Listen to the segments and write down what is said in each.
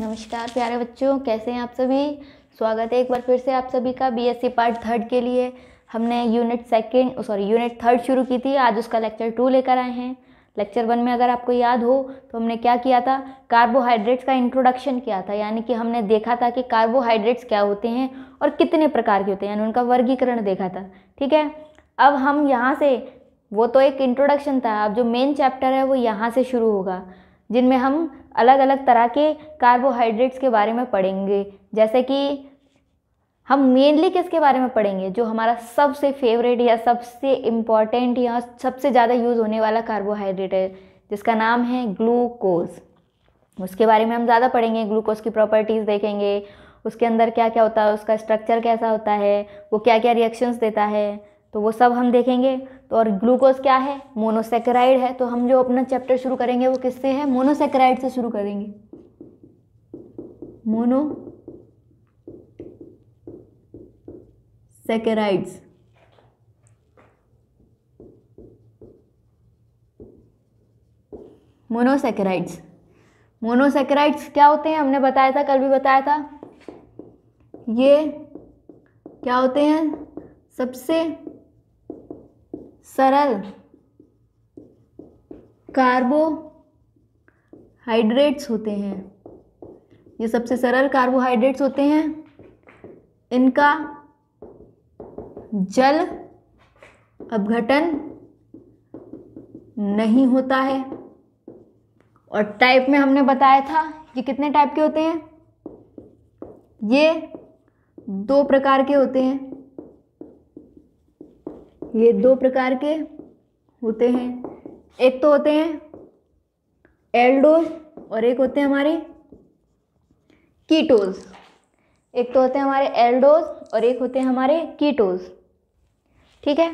नमस्कार प्यारे बच्चों कैसे हैं आप सभी स्वागत है एक बार फिर से आप सभी का बीएससी पार्ट थर्ड के लिए हमने unit second sorry unit third शुरू की थी आज उसका लेक्चर टू लेकर आए हैं लेक्चर वन में अगर आपको याद हो तो हमने क्या किया था कार्बोहाइड्रेट्स का इंट्रोडक्शन किया था यानी कि हमने देखा था कि कार्बोहाइड्रेट्स क्या होते हैं और कितने प्रकार के होते हैं यानी उनका वर्गीकरण देखा था ठीक है अब हम यहाँ से वो तो एक इंट्रोडक्शन था अब जो मेन चैप्टर है वो यहाँ से शुरू होगा जिनमें हम अलग अलग तरह के कार्बोहाइड्रेट्स के बारे में पढ़ेंगे जैसे कि हम मेनली किसके बारे में पढ़ेंगे जो हमारा सबसे फेवरेट या सबसे इम्पॉर्टेंट या सबसे ज़्यादा यूज़ होने वाला कार्बोहाइड्रेट है जिसका नाम है ग्लूकोज उसके बारे में हम ज़्यादा पढ़ेंगे ग्लूकोज की प्रॉपर्टीज़ देखेंगे उसके अंदर क्या क्या होता है उसका स्ट्रक्चर कैसा होता है वो क्या क्या रिएक्शंस देता है तो वो सब हम देखेंगे तो और ग्लूकोज क्या है मोनोसेक्राइड है तो हम जो अपना चैप्टर शुरू करेंगे वो किससे है मोनोसेक्राइड से शुरू करेंगे मोनो सेकेराइड्स मोनोसेकेराइड्स मोनोसेकेराइड्स क्या होते हैं हमने बताया था कल भी बताया था ये क्या होते हैं सबसे सरल कार्बोहाइड्रेट्स होते हैं ये सबसे सरल कार्बोहाइड्रेट्स होते हैं इनका जल अपघटन नहीं होता है और टाइप में हमने बताया था ये कितने टाइप के होते हैं ये दो प्रकार के होते हैं ये दो प्रकार के होते हैं एक तो होते हैं एल्डोज और एक होते हैं हमारे कीटोज एक तो होते हैं हमारे एल्डोज और एक होते हैं हमारे कीटोज ठीक है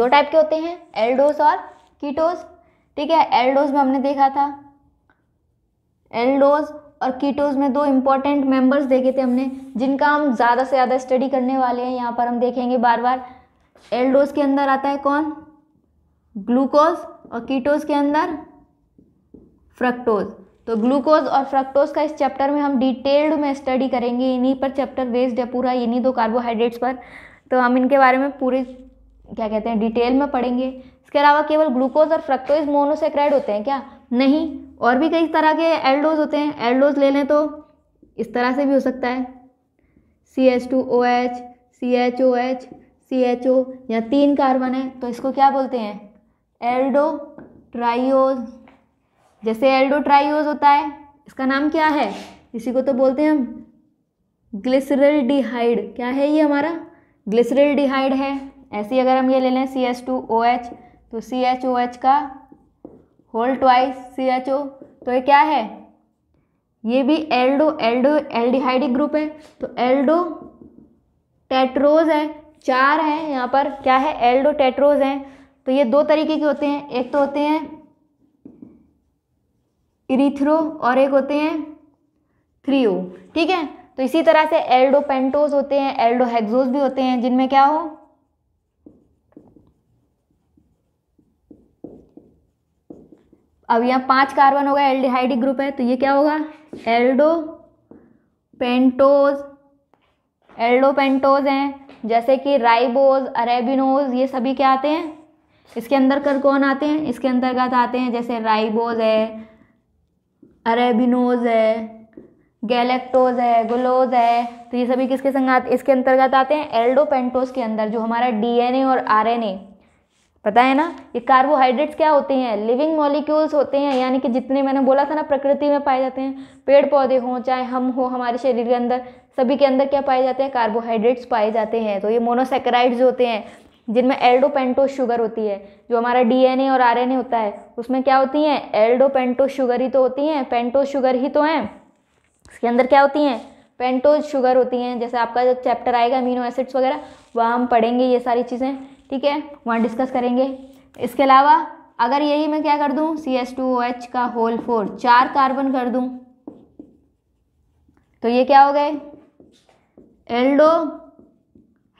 दो टाइप के होते हैं एल्डोज और कीटोज ठीक है एल्डोज में हमने देखा था एल्डोज और कीटोज में दो इम्पॉर्टेंट मेंबर्स देखे थे हमने जिनका हम ज़्यादा से ज़्यादा स्टडी करने वाले हैं यहाँ पर हम देखेंगे बार बार एल्डोज के अंदर आता है कौन ग्लूकोज और कीटोज के अंदर फ्रक्टोज तो ग्लूकोज और फ्रक्टोज का इस चैप्टर में हम डिटेल्ड में स्टडी करेंगे इन्हीं पर चैप्टर वेस्ड है पूरा इन्हीं दो कार्बोहाइड्रेट्स पर तो हम इनके बारे में पूरे क्या कहते हैं डिटेल में पढ़ेंगे इसके अलावा केवल ग्लूकोज और फ्रक्टोज मोनोसेक्राइड होते हैं क्या नहीं और भी कई तरह के एल्डोज होते हैं एल्डोज ले लें तो इस तरह से भी हो सकता है C H two O H C H O H C H O या तीन कार्बन है तो इसको क्या बोलते हैं एल्डो ट्राइज जैसे एल्डो ट्राइज होता है इसका नाम क्या है इसी को तो बोलते हैं हम ग्लिसरल डिहाइड क्या है ये हमारा ग्लिसरल डिहाइड है ऐसे ही अगर हम ये ले लें C H two O H तो सी एच ओ एच का whole twice C H O तो ये क्या है ये भी एल्डो एल्डो एल्डिहाइडिक ग्रुप है तो एल्डो टेट्रोज है चार हैं यहाँ पर क्या है एल्डो टेट्रोज हैं तो ये दो तरीके के होते हैं एक तो होते हैं इरीथ्रो और एक होते हैं थ्रीओ ठीक है तो इसी तरह से एल्डो पेंटोज होते हैं एल्डो हेक्सोज भी होते हैं जिनमें क्या हो अब यहाँ पांच कार्बन होगा एल्डिहाइडिक ग्रुप है तो ये क्या होगा एल्डो पेंटोज एल्डो पेंटोज हैं जैसे कि राइबोज अरेबिनोज ये सभी क्या आते हैं इसके अंदर कर कौन आते हैं इसके अंतर्गत आते हैं जैसे राइबोज है अरेबिनोज है गैलेक्टोज है ग्लोज है तो ये सभी किसके संग आते इसके अंतर्गत आते हैं एल्डोपेंटोज के अंदर जो हमारा डीएनए और आरएनए पता है ना ये कार्बोहाइड्रेट्स क्या होते हैं लिविंग मॉलिक्यूल्स होते हैं यानी कि जितने मैंने बोला था ना प्रकृति में पाए जाते हैं पेड़ पौधे हों चाहे हम हो हमारे शरीर के अंदर सभी के अंदर क्या पाए जाते हैं कार्बोहाइड्रेट्स पाए जाते हैं तो ये मोनोसेक्राइड्स होते हैं जिनमें एल्डोपेंटो शुगर होती है जो हमारा डीएनए और आरएनए होता है उसमें क्या होती हैं एल्डोपेंटो शुगर ही तो होती हैं पेंटो शुगर ही तो हैं इसके अंदर क्या होती हैं पेंटोज शुगर होती हैं जैसे आपका जो चैप्टर आएगा अमीनो एसिड्स वगैरह वहाँ हम पढ़ेंगे ये सारी चीज़ें ठीक है वहाँ डिस्कस करेंगे इसके अलावा अगर यही मैं क्या कर दूँ C S two O H का होल फोर चार कार्बन कर दूँ तो ये क्या हो गए एल्डो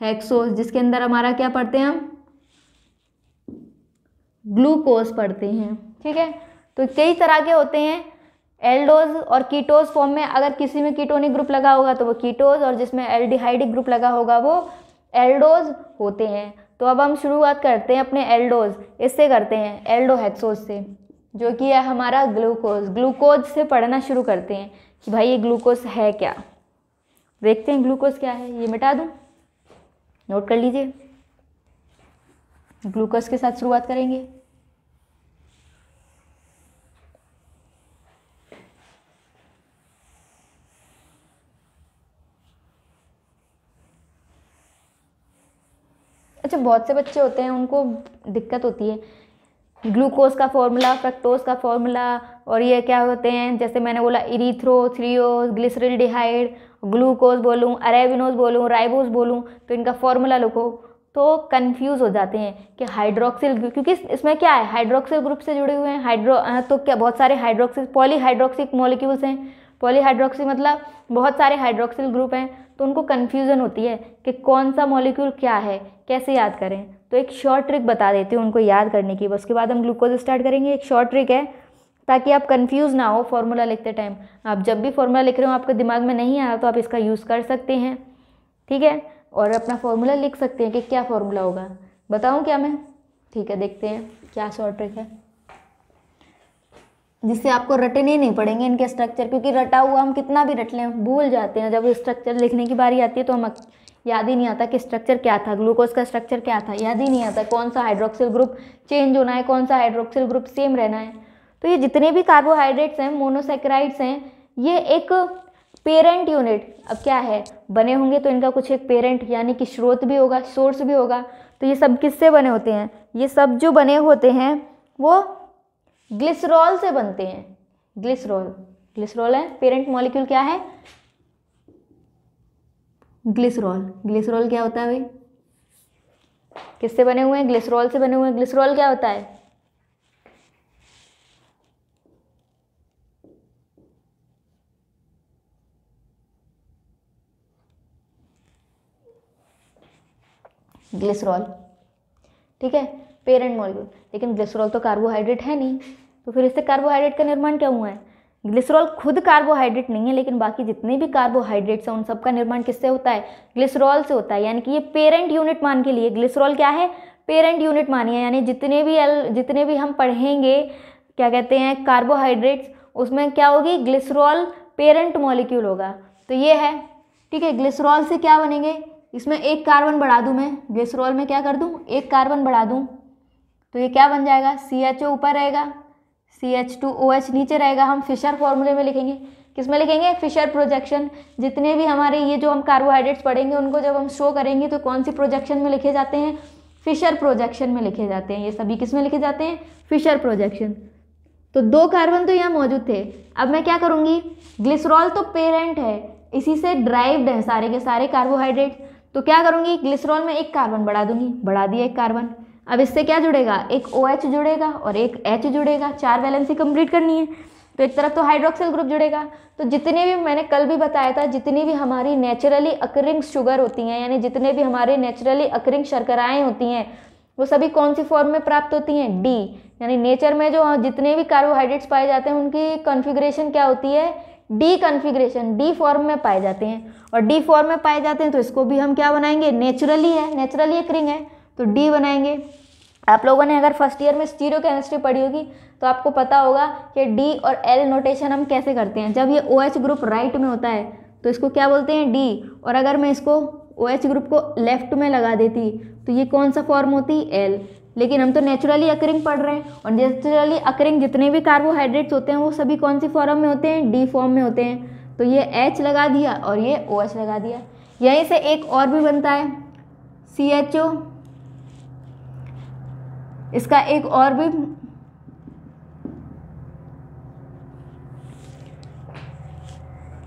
हेक्सोज जिसके अंदर हमारा क्या पढ़ते हैं हम ग्लूकोज पढ़ते हैं ठीक है तो कई तरह के होते हैं एल्डोज और कीटोज फॉर्म में अगर किसी में कीटोनिक ग्रुप लगा होगा तो वो कीटोज और जिसमें एल्डिहाइडिक ग्रुप लगा होगा वो एल्डोज होते हैं तो अब हम शुरुआत करते हैं अपने एल्डोज इससे करते हैं एल्डोहेक्सोज से जो कि है हमारा ग्लूकोज ग्लूकोज से पढ़ना शुरू करते हैं कि भाई ये ग्लूकोज है क्या देखते हैं ग्लूकोज क्या है ये मिटा दूँ नोट कर लीजिए ग्लूकोज के साथ शुरुआत करेंगे अच्छा बहुत से बच्चे होते हैं उनको दिक्कत होती है ग्लूकोज का फॉर्मूला फ्रक्टोज का फॉर्मूला और ये क्या होते हैं जैसे मैंने बोला erythro threo glyceraldehyde glucose बोलूँ अरेविनोज बोलूँ राइबोज बोलूँ तो इनका फॉर्मूला लिखो तो कंफ्यूज हो जाते हैं कि हाइड्रोक्सिल क्योंकि इसमें क्या है हाइड्रोक्सिल ग्रुप से जुड़े हुए हैं हाइड्रो तो क्या बहुत सारे हाइड्रोक्सिल पॉलीहाइड्रोक्सिक मॉलिक्यूल्स हैं पॉलीहाइड्रोक्सी मतलब बहुत सारे हाइड्रोक्सिल ग्रुप हैं तो उनको कन्फ्यूज़न होती है कि कौन सा मॉलिक्यूल क्या है कैसे याद करें तो एक शॉर्ट ट्रिक बता देती हूँ उनको याद करने की उसके बाद हम ग्लूकोज स्टार्ट करेंगे एक शॉर्ट ट्रिक है ताकि आप कन्फ्यूज़ ना हो फॉर्मूला लिखते टाइम आप जब भी फॉर्मूला लिख रहे हो आपके दिमाग में नहीं आया तो आप इसका यूज़ कर सकते हैं ठीक है और अपना फॉर्मूला लिख सकते हैं कि क्या फॉर्मूला होगा बताऊँ क्या मैं ठीक है देखते हैं क्या शॉर्ट ट्रिक है जिससे आपको रटने नहीं पड़ेंगे इनके स्ट्रक्चर क्योंकि रटा हुआ हम कितना भी रट लें भूल जाते हैं जब स्ट्रक्चर लिखने की बारी आती है तो हम याद ही नहीं आता कि स्ट्रक्चर क्या था ग्लूकोज का स्ट्रक्चर क्या था याद ही नहीं आता कौन सा हाइड्रोक्सिल ग्रुप चेंज होना है कौन सा हाइड्रोक्सिल ग्रुप सेम रहना है तो ये जितने भी कार्बोहाइड्रेट्स हैं मोनोसेक्राइड्स हैं ये एक पेरेंट यूनिट अब क्या है बने होंगे तो इनका कुछ एक पेरेंट यानी कि स्रोत भी होगा सोर्स भी होगा तो ये सब किससे बने होते हैं ये सब जो बने होते हैं वो ग्लिसरॉल से बनते हैं ग्लिसरॉल ग्लिसरॉल है पेरेंट मॉलिक्यूल क्या है ग्लिसरॉल ग्लिसरॉल क्या होता है भाई किससे बने हुए हैं ग्लिसरॉल से बने हुए हैं ग्लिसरॉल क्या होता है ग्लिसरॉल ठीक है पेरेंट मॉलिक्यूल लेकिन ग्लिसरॉल तो कार्बोहाइड्रेट है नहीं तो फिर इससे कार्बोहाइड्रेट का निर्माण क्या हुआ है ग्लिसरॉल खुद कार्बोहाइड्रेट नहीं है लेकिन बाकी जितने भी कार्बोहाइड्रेट्स हैं उन सब का निर्माण किससे होता है ग्लिसरॉल से होता है यानी कि ये पेरेंट यूनिट मान के लिए ग्लिसरॉल क्या है पेरेंट यूनिट मानिए यानी जितने भी एल जितने भी हम पढ़ेंगे क्या कहते हैं कार्बोहाइड्रेट्स उसमें क्या होगी ग्लिसरॉल पेरेंट मॉलिक्यूल होगा तो ये है ठीक है ग्लिसरॉल से क्या बनेंगे इसमें एक कार्बन बढ़ा दूँ मैं ग्लिसरॉल में क्या कर दूँ एक कार्बन बढ़ा दूँ तो ये क्या बन जाएगा सी एच ओ ऊपर रहेगा C H two O H नीचे रहेगा हम फिशर फॉर्मूले में लिखेंगे किस में लिखेंगे फिशर प्रोजेक्शन जितने भी हमारे ये जो हम कार्बोहाइड्रेट्स पढ़ेंगे उनको जब हम शो करेंगे तो कौन सी प्रोजेक्शन में लिखे जाते हैं फिशर प्रोजेक्शन में लिखे जाते हैं ये सभी किस में लिखे जाते हैं फिशर प्रोजेक्शन तो दो कार्बन तो यहाँ मौजूद थे अब मैं क्या करूँगी ग्लिसरॉल तो पेरेंट है इसी से ड्राइव्ड हैं सारे के सारे कार्बोहाइड्रेट तो क्या करूँगी ग्लिसरॉल में एक कार्बन बढ़ा दूंगी बढ़ा दिया एक कार्बन अब इससे क्या जुड़ेगा एक ओ OH जुड़ेगा और एक एच जुड़ेगा चार वैलेंसी कंप्लीट करनी है तो एक तरफ तो हाइड्रोक्सिल ग्रुप जुड़ेगा तो जितने भी मैंने कल भी बताया था जितनी भी हमारी नेचुरली अकरिंग शुगर होती हैं यानी जितने भी हमारे नेचुरली अकरिंग शर्कराएँ होती हैं वो सभी कौन सी फॉर्म में प्राप्त होती हैं डी यानी नेचर में जो जितने भी कार्बोहाइड्रेट्स पाए जाते हैं उनकी कॉन्फ़िगरेशन क्या होती है डी कन्फिग्रेशन डी फॉर्म में पाए जाते हैं और डी फॉर्म में पाए जाते हैं तो इसको भी हम क्या बनाएंगे नेचुरली है नेचुरली अक्रिंग है तो डी बनाएंगे आप लोगों ने अगर फर्स्ट ईयर में स्टीरियो केमिस्ट्री पढ़ी होगी तो आपको पता होगा कि डी और एल नोटेशन हम कैसे करते हैं जब ये ओ OH ग्रुप राइट में होता है तो इसको क्या बोलते हैं डी और अगर मैं इसको ओ OH ग्रुप को लेफ्ट में लगा देती तो ये कौन सा फॉर्म होती एल लेकिन हम तो नेचुरली अकरिंग पढ़ रहे हैं और नेचुरली अकरिंग जितने भी कार्बोहाइड्रेट्स होते हैं वो सभी कौन सी फॉर्म में होते हैं डी फॉर्म में होते हैं तो ये एच लगा दिया और ये ओ OH लगा दिया यहीं से एक और भी बनता है सी एच ओ इसका एक और भी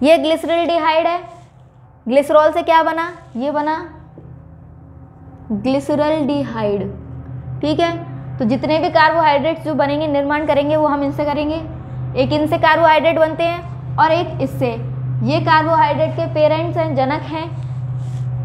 ये ग्लिसरल डिहाइड है ग्लिसरॉल से क्या बना ये बना ग्लिसरल डिहाइड ठीक है तो जितने भी कार्बोहाइड्रेट्स जो बनेंगे निर्माण करेंगे वो हम इनसे करेंगे एक इनसे कार्बोहाइड्रेट बनते हैं और एक इससे ये कार्बोहाइड्रेट के पेरेंट्स हैं जनक हैं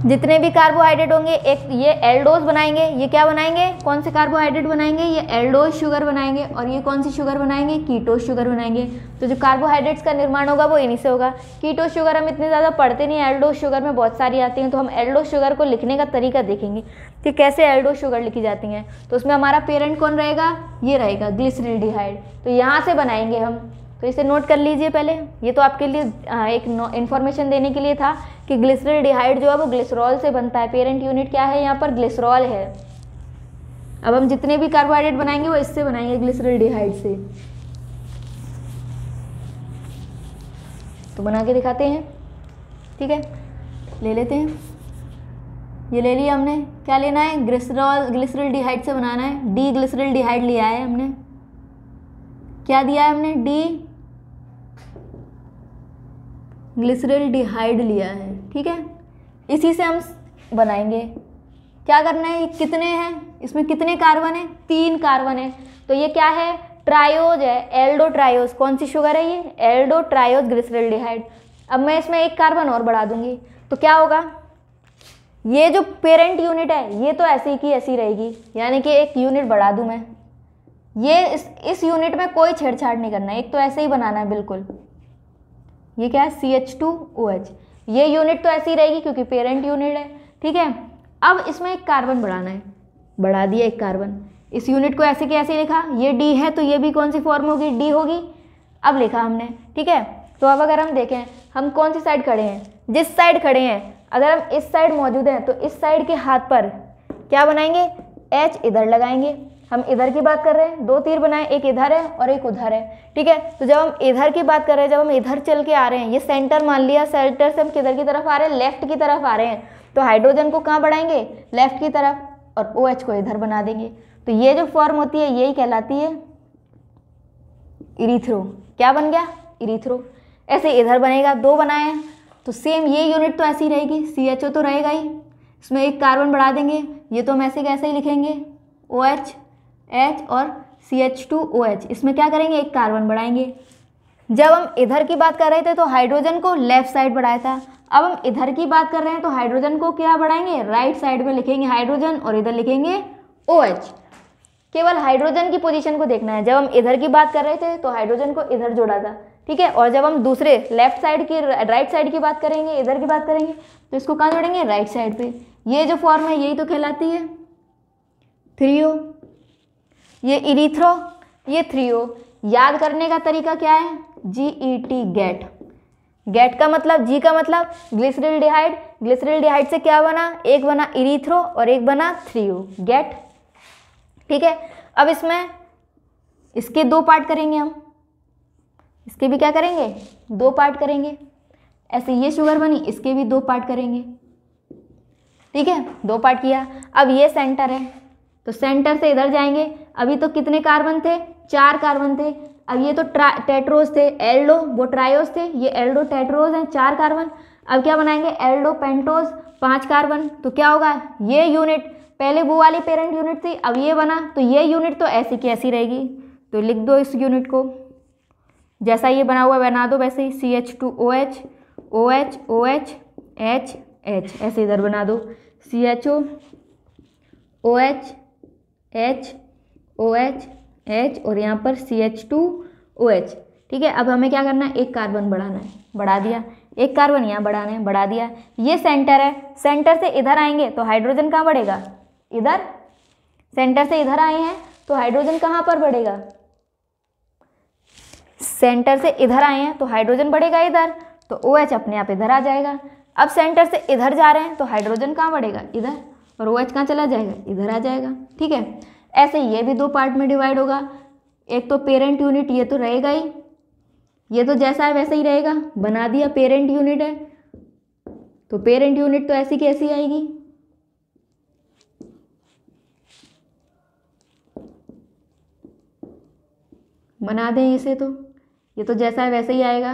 जितने भी कार्बोहाइड्रेट होंगे एक ये एल्डोज बनाएंगे ये क्या बनाएंगे कौन से कार्बोहाइड्रेट बनाएंगे ये एल्डोज शुगर बनाएंगे और ये कौन सी शुगर बनाएंगे कीटोज शुगर बनाएंगे तो जो कार्बोहाइड्रेट्स का निर्माण होगा वो इन्हीं से होगा कीटोज शुगर हम इतने ज़्यादा पढ़ते नहीं एल्डोज शुगर में बहुत सारी आती हैं तो हम एल्डोज शुगर को लिखने का तरीका देखेंगे कि कैसे एल्डोज शुगर लिखी जाती हैं तो उसमें हमारा पेरेंट कौन रहेगा ये रहेगा ग्लिसरिल डिहाइड तो यहाँ से बनाएंगे हम तो इसे नोट कर लीजिए पहले ये तो आपके लिए एक इन्फॉर्मेशन देने के लिए था कि ग्लिसरल डिहाइड जो है वो ग्लिसरॉल से बनता है पेरेंट यूनिट क्या है यहाँ पर ग्लिसरॉल है अब हम जितने भी कार्बोहाइड्रेट बनाएंगे वो इससे बनाएंगे ग्लिसरल डिहाइड से तो बना के दिखाते हैं ठीक है ले लेते हैं ये ले लिया हमने क्या लेना है ग्लिसरॉल ग्लिसरल डिहाइड से बनाना है डी ग्लिसरल डिहाइड लिया है हमने क्या दिया है हमने डी ग्लिसरल डिहाइड लिया है ठीक है इसी से हम बनाएंगे क्या करना है कितने हैं इसमें कितने कार्बन है तीन कार्बन है तो ये क्या है ट्रायोज है एल्डो ट्रायोज कौन सी शुगर है ये एल्डो ट्रायोज ग्लिसरल डिहाइड अब मैं इसमें एक कार्बन और बढ़ा दूंगी तो क्या होगा ये जो पेरेंट यूनिट है ये तो ऐसी की ऐसी रहेगी यानी कि एक यूनिट बढ़ा दूँ मैं ये इस इस यूनिट में कोई छेड़छाड़ नहीं करना एक तो ऐसे ही बनाना है बिल्कुल ये क्या है C H two O H ये यूनिट तो ऐसी रहेगी क्योंकि पेरेंट यूनिट है ठीक है अब इसमें एक कार्बन बढ़ाना है बढ़ा दिया एक कार्बन इस यूनिट को ऐसे कैसे लिखा ये डी है तो ये भी कौन सी फॉर्म होगी डी होगी अब लिखा हमने ठीक है तो अब अगर हम देखें हम कौन सी साइड खड़े हैं जिस साइड खड़े हैं अगर हम इस साइड मौजूद हैं तो इस साइड के हाथ पर क्या बनाएंगे एच इधर लगाएंगे हम इधर की बात कर रहे हैं दो तीर बनाए एक इधर है और एक उधर है ठीक है तो जब हम इधर की बात कर रहे हैं जब हम इधर चल के आ रहे हैं ये सेंटर मान लिया सेंटर से हम किधर की तरफ आ रहे हैं लेफ्ट की तरफ आ रहे हैं तो हाइड्रोजन को कहाँ बढ़ाएंगे लेफ्ट की तरफ और ओ OH को इधर बना देंगे तो ये जो फॉर्म होती है यही कहलाती है इरीथ्रो क्या बन गया इरीथ्रो ऐसे इधर बनेगा दो बनाए तो सेम ये यूनिट तो ऐसी रहेगी सी एच ओ तो रहेगा ही इसमें एक कार्बन बढ़ा देंगे ये तो हम ऐसे कैसे ही लिखेंगे ओ OH, एच एच और C H two O H इसमें क्या करेंगे एक कार्बन बढ़ाएंगे जब हम इधर की बात कर रहे थे तो हाइड्रोजन को लेफ्ट साइड बढ़ाया था अब हम इधर की बात कर रहे हैं तो हाइड्रोजन को क्या बढ़ाएंगे राइट साइड में लिखेंगे हाइड्रोजन और इधर लिखेंगे ओ एच केवल हाइड्रोजन की पोजीशन को देखना है जब हम इधर की बात कर रहे थे तो हाइड्रोजन को इधर जोड़ा था ठीक है और जब हम दूसरे लेफ्ट साइड की राइट साइड की बात करेंगे इधर की बात करेंगे तो इसको कहाँ जोड़ेंगे राइट साइड पे ये जो फॉर्म है यही तो कहलाती है थ्री ओ ये इरीथ्रो ये थ्रियो याद करने का तरीका क्या है G E T get get का मतलब जी का मतलब ग्लिसरिल डिहाइड ग्लिसरिल डिहाइड से क्या बना एक बना इरीथ्रो और एक बना थ्रीओ गेट ठीक है अब इसमें इसके दो पार्ट करेंगे हम इसके भी क्या करेंगे दो पार्ट करेंगे ऐसे ये शुगर बनी इसके भी दो पार्ट करेंगे ठीक है दो पार्ट किया अब ये सेंटर है तो सेंटर से इधर जाएंगे अभी तो कितने कार्बन थे चार कार्बन थे अब ये तो ट्रा टेट्रोज थे एल्डो वो ट्रायोज थे ये एल्डो टेट्रोज हैं चार कार्बन अब क्या बनाएंगे एल्डो पेंटोज पाँच कार्बन तो क्या होगा ये यूनिट पहले वो वाली पेरेंट यूनिट थी अब ये बना तो ये यूनिट तो ऐसी की ऐसी रहेगी तो लिख दो इस यूनिट को जैसा ये बना हुआ बना दो वैसे ही C H two O H O H O H H H ऐसे इधर बना दो C H O O H H O H H और यहाँ पर C H two O H ठीक है अब हमें क्या करना है एक कार्बन बढ़ाना है बढ़ा दिया एक कार्बन यहाँ बढ़ाना है बढ़ा दिया ये सेंटर है सेंटर से इधर आएंगे तो हाइड्रोजन कहाँ बढ़ेगा इधर सेंटर से इधर आए हैं तो हाइड्रोजन कहाँ पर बढ़ेगा सेंटर से इधर आए हैं तो हाइड्रोजन बढ़ेगा इधर तो ओ OH अपने आप इधर आ जाएगा अब सेंटर से इधर जा रहे हैं तो हाइड्रोजन कहाँ बढ़ेगा इधर और ओ एच कहाँ चला जाएगा इधर आ जाएगा ठीक है ऐसे ये भी दो पार्ट में डिवाइड होगा एक तो पेरेंट यूनिट ये तो रहेगा ही ये तो जैसा है वैसा ही रहेगा बना दिया पेरेंट यूनिट है तो पेरेंट यूनिट तो ऐसी कैसी आएगी बना दें इसे तो ये तो जैसा है वैसा ही आएगा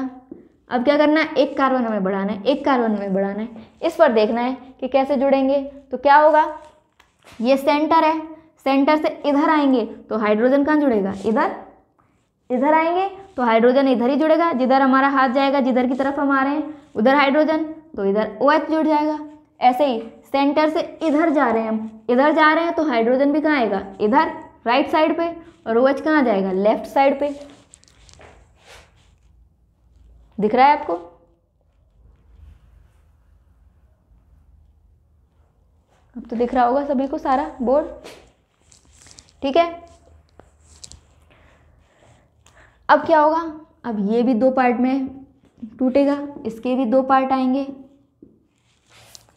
अब क्या करना है एक कार्बन हमें बढ़ाना है एक कार्बन हमें बढ़ाना है इस पर देखना है कि कैसे जुड़ेंगे तो क्या होगा ये सेंटर है सेंटर से इधर आएंगे तो हाइड्रोजन कहाँ जुड़ेगा इधर इधर आएंगे तो हाइड्रोजन इधर ही जुड़ेगा जिधर हमारा हाथ जाएगा जिधर की तरफ हम आ रहे हैं उधर हाइड्रोजन तो इधर ओ OH जुड़ जाएगा ऐसे ही सेंटर से इधर जा रहे हैं हम इधर जा रहे हैं तो हाइड्रोजन भी कहाँ आएगा इधर राइट साइड पे और ओ OH कहाँ जाएगा लेफ्ट साइड पे दिख रहा है आपको अब तो दिख रहा होगा सभी को सारा बोर्ड ठीक है अब क्या होगा अब ये भी दो पार्ट में टूटेगा इसके भी दो पार्ट आएंगे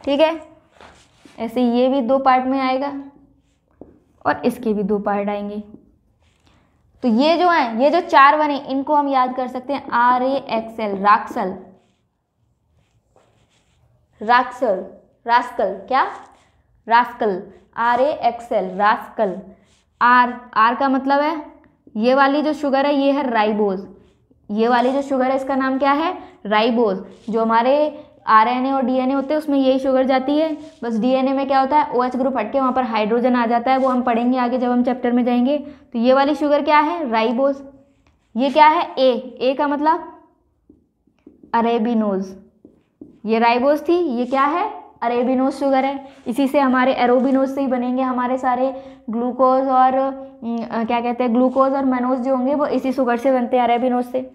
ठीक है ऐसे ये भी दो पार्ट में आएगा और इसके भी दो पार्ट आएंगे तो ये जो है ये जो चार बने इनको हम याद कर सकते हैं R A X L rascal rascal rascal क्या rascal R A X L rascal R R का मतलब है ये वाली जो शुगर है ये है राइबोज ये वाली जो शुगर है इसका नाम क्या है राइबोज जो हमारे आरएनए और डीएनए होते हैं उसमें यही शुगर जाती है बस डीएनए में क्या होता है ओ एच ग्रुप हटके वहाँ पर हाइड्रोजन आ जाता है वो हम पढ़ेंगे आगे जब हम चैप्टर में जाएंगे तो ये वाली शुगर क्या है राइबोस ये क्या है ए ए का मतलब अरेबिनोज ये राइबोस थी ये क्या है अरेबिनोज शुगर है इसी से हमारे एरोबिनोज से ही बनेंगे हमारे सारे ग्लूकोज और क्या कहते हैं ग्लूकोज और मनोज जो होंगे वो इसी शुगर से बनते हैं अरेबिनोज से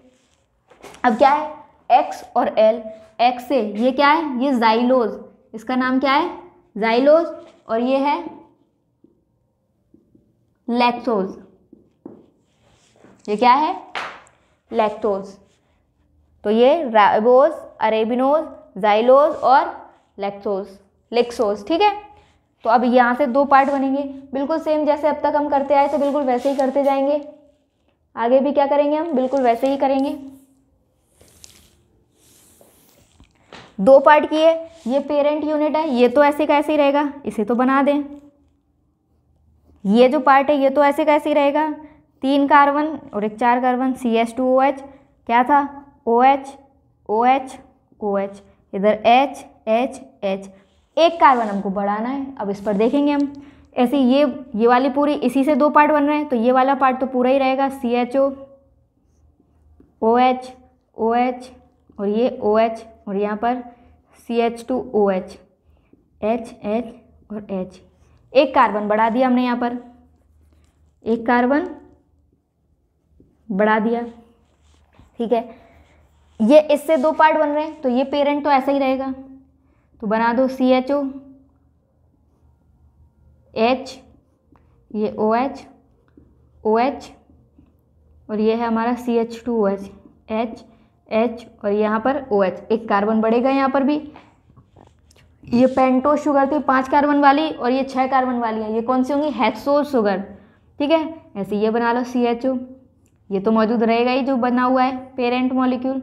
अब क्या है एक्स और एल एक्स से ये क्या है ये जाइलोज इसका नाम क्या है जाइलोज और ये है लैक्टोज ये क्या है लैक्टोज तो ये राइबोज अरेबिनोज जाइलोज और लैक्टोज लेक्सोज ठीक है तो अब यहाँ से दो पार्ट बनेंगे बिल्कुल सेम जैसे अब तक हम करते आए थे तो बिल्कुल वैसे ही करते जाएंगे आगे भी क्या करेंगे हम बिल्कुल वैसे ही करेंगे दो पार्ट की है ये पेरेंट यूनिट है ये तो ऐसे कैसे ही रहेगा इसे तो बना दें ये जो पार्ट है ये तो ऐसे कैसे ही रहेगा तीन कार्बन और एक चार carbon C H two O H क्या था O H O H O H इधर एच एच एच एक कार्बन हमको बढ़ाना है अब इस पर देखेंगे हम ऐसे ये ये वाली पूरी इसी से दो पार्ट बन रहे हैं तो ये वाला पार्ट तो पूरा ही रहेगा C H O O H O H और ये ओ एच और यहाँ पर C H two O H H H और एच एक कार्बन बढ़ा दिया हमने यहाँ पर एक कार्बन बढ़ा दिया ठीक है ये इससे दो पार्ट बन रहे हैं तो ये पेरेंट तो ऐसा ही रहेगा तो बना दो सी एच ओ एच ये ओ एच ओ एच और ये है हमारा C H two O H H H और यहाँ पर ओ OH, एच एक कार्बन बढ़ेगा यहाँ पर भी ये पेंटो शुगर थी पांच कार्बन वाली और ये छह कार्बन वाली है ये कौन सी होंगी हैक्सो शुगर ठीक है ऐसे ये बना लो सी एच ओ ये तो मौजूद रहेगा ही जो बना हुआ है parent molecule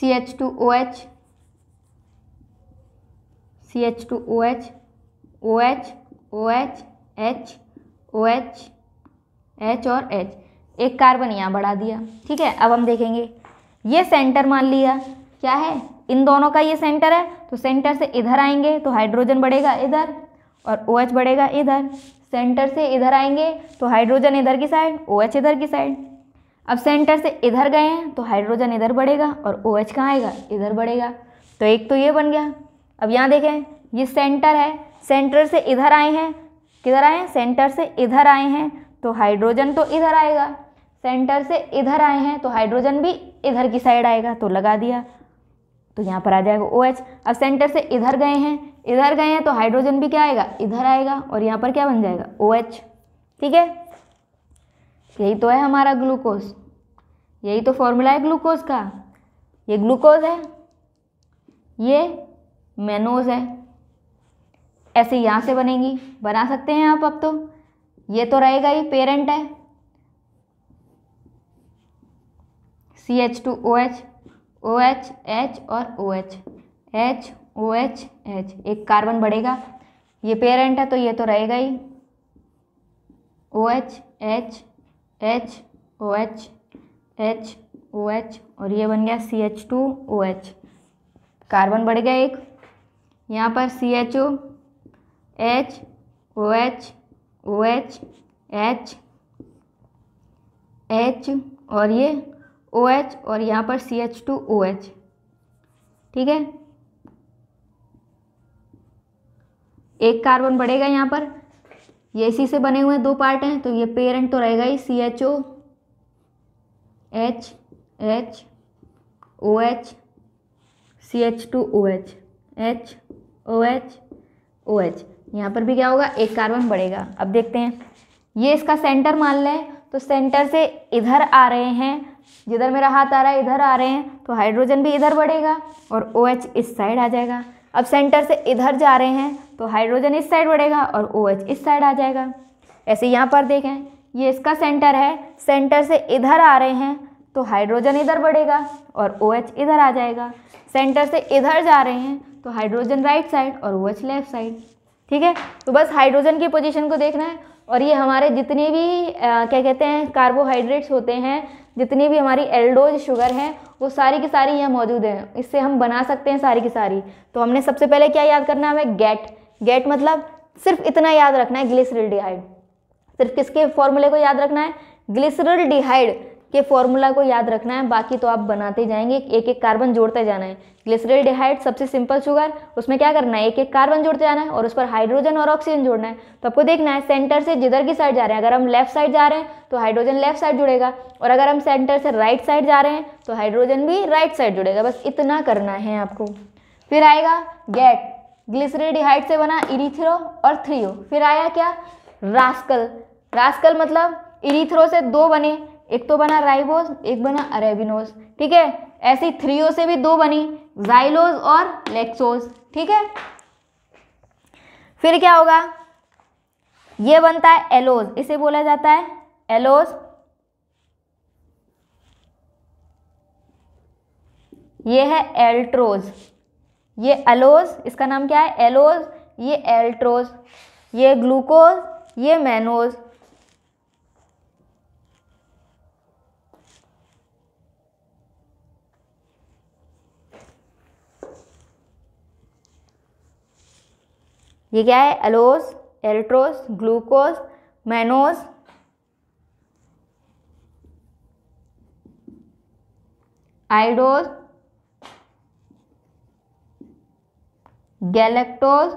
C H two O H C H two O H O H O H H O H H और एच एक कार्बन यहाँ बढ़ा दिया ठीक है अब हम देखेंगे ये सेंटर मान लिया क्या है इन दोनों का ये सेंटर है तो सेंटर से इधर आएंगे तो हाइड्रोजन बढ़ेगा इधर और ओ OH बढ़ेगा इधर सेंटर से इधर आएंगे तो हाइड्रोजन इधर की साइड ओ OH इधर की साइड अब सेंटर से इधर गए हैं तो हाइड्रोजन इधर बढ़ेगा और ओ OH कहाँ आएगा इधर बढ़ेगा तो एक तो ये बन गया अब यहाँ देखें ये सेंटर है सेंटर से इधर आए हैं किधर आए हैं सेंटर से इधर आए हैं तो हाइड्रोजन तो इधर आएगा सेंटर से इधर आए हैं तो हाइड्रोजन भी इधर की साइड आएगा तो लगा दिया तो यहाँ पर आ जाएगा ओ OH. अब सेंटर से इधर गए हैं इधर गए हैं तो हाइड्रोजन भी क्या आएगा इधर आएगा और यहाँ पर क्या बन जाएगा ओ OH. ठीक है यही तो है हमारा ग्लूकोज यही तो फॉर्मूला है ग्लूकोज का ये ग्लूकोज है ये मेनोज है ऐसे यहाँ से बनेगी बना सकते हैं आप अब तो ये तो रहेगा ही पेरेंट है C H two O H O H H और O H H O H H एक कार्बन बढ़ेगा ये पेरेंट है तो ये तो रहेगा ही O H H H O H H O H और ये बन गया C H two O H carbon बढ़ गया एक यहाँ पर C H O H O H O H H H और ये ओ एच और यहाँ पर C H two O H ठीक है एक कार्बन बढ़ेगा यहाँ पर ये इसी से बने हुए दो पार्ट हैं तो ये पेरेंट तो रहेगा ही C H O H H O H C H two O H H O H O H यहाँ पर भी क्या होगा एक कार्बन बढ़ेगा अब देखते हैं ये इसका सेंटर मान लें तो सेंटर से इधर आ रहे हैं जिधर मेरा हाथ आ रहा है इधर आ रहे हैं तो हाइड्रोजन भी इधर बढ़ेगा और ओ OH इस साइड आ जाएगा अब सेंटर से इधर जा रहे हैं तो हाइड्रोजन इस साइड बढ़ेगा और ओ OH इस साइड आ जाएगा ऐसे यहाँ पर देखें ये इसका सेंटर है सेंटर से इधर आ रहे हैं तो हाइड्रोजन इधर बढ़ेगा और ओ OH इधर आ जाएगा सेंटर से इधर जा रहे हैं तो हाइड्रोजन राइट साइड और ओ OH लेफ़्ट साइड ठीक है तो बस हाइड्रोजन की पोजिशन को देखना है और ये हमारे जितने भी आ, क्या कहते हैं कार्बोहाइड्रेट्स होते हैं जितनी भी हमारी एल्डोज शुगर हैं वो सारी की सारी यहाँ मौजूद हैं इससे हम बना सकते हैं सारी की सारी तो हमने सबसे पहले क्या याद करना है हमें गेट गेट मतलब सिर्फ इतना याद रखना है ग्लिसरल डिहाइड सिर्फ किसके फॉर्मूले को याद रखना है ग्लिसरल डिहाइड के फॉर्मूला को याद रखना है बाकी तो आप बनाते जाएंगे एक एक कार्बन जोड़ते जाना है ग्लिसरल डिहाइड सबसे सिंपल शुगर उसमें क्या करना है एक एक कार्बन जोड़ते जाना है और उस पर हाइड्रोजन और ऑक्सीजन जोड़ना है तो आपको देखना है सेंटर से जिधर की साइड जा रहे हैं अगर हम लेफ्ट साइड जा रहे हैं तो हाइड्रोजन लेफ्ट साइड जुड़ेगा और अगर हम सेंटर से राइट साइड जा रहे हैं तो हाइड्रोजन भी राइट साइड जुड़ेगा बस इतना करना है आपको फिर आएगा गैट ग्लिसरेडिहाइड से बना इरीथ्रो और थ्रियो फिर आया क्या रास्कल रास्कल मतलब इरीथ्रो से दो बने एक तो बना राइबोस एक बना अरेबिनोस ठीक है ऐसी थ्रीओ से भी दो बनी जाइलोज और लेक्सोज ठीक है फिर क्या होगा ये बनता है एलोज इसे बोला जाता है एलोज ये है एल्ट्रोज ये एलोज इसका नाम क्या है एलोज ये एल्ट्रोज ये ग्लूकोज ये मैनोज ये क्या है allose altrose glucose mannose idose galactose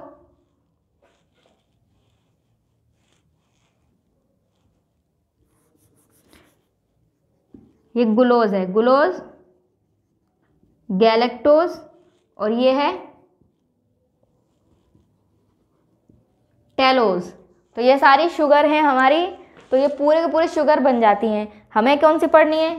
ये ग्लूकोज है ग्लूकोज गैलेक्टोज और ये है टेलोज तो ये सारी शुगर हैं हमारी तो ये पूरे के पूरे शुगर बन जाती हैं हमें कौन सी पढ़नी है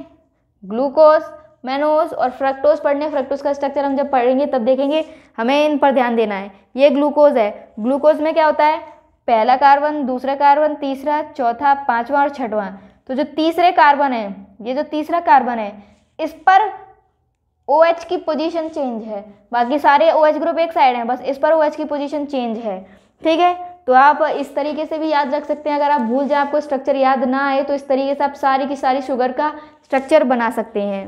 ग्लूकोज मेनोज और फ्रक्टोज पढ़ने फ्रक्टोज का स्ट्रक्चर हम जब पढ़ेंगे तब देखेंगे हमें इन पर ध्यान देना है ये ग्लूकोज है ग्लूकोज में क्या होता है पहला कार्बन दूसरा कार्बन तीसरा चौथा पाँचवा और छठवां तो जो तीसरे कार्बन है ये जो तीसरा कार्बन है इस पर ओ OH की पोजीशन चेंज है बाकी सारे ओ OH ग्रुप एक साइड हैं बस इस पर ओ OH की पोजीशन चेंज है ठीक है तो आप इस तरीके से भी याद रख सकते हैं अगर आप भूल जाए आपको स्ट्रक्चर याद ना आए तो इस तरीके से आप सारी की सारी शुगर का स्ट्रक्चर बना सकते हैं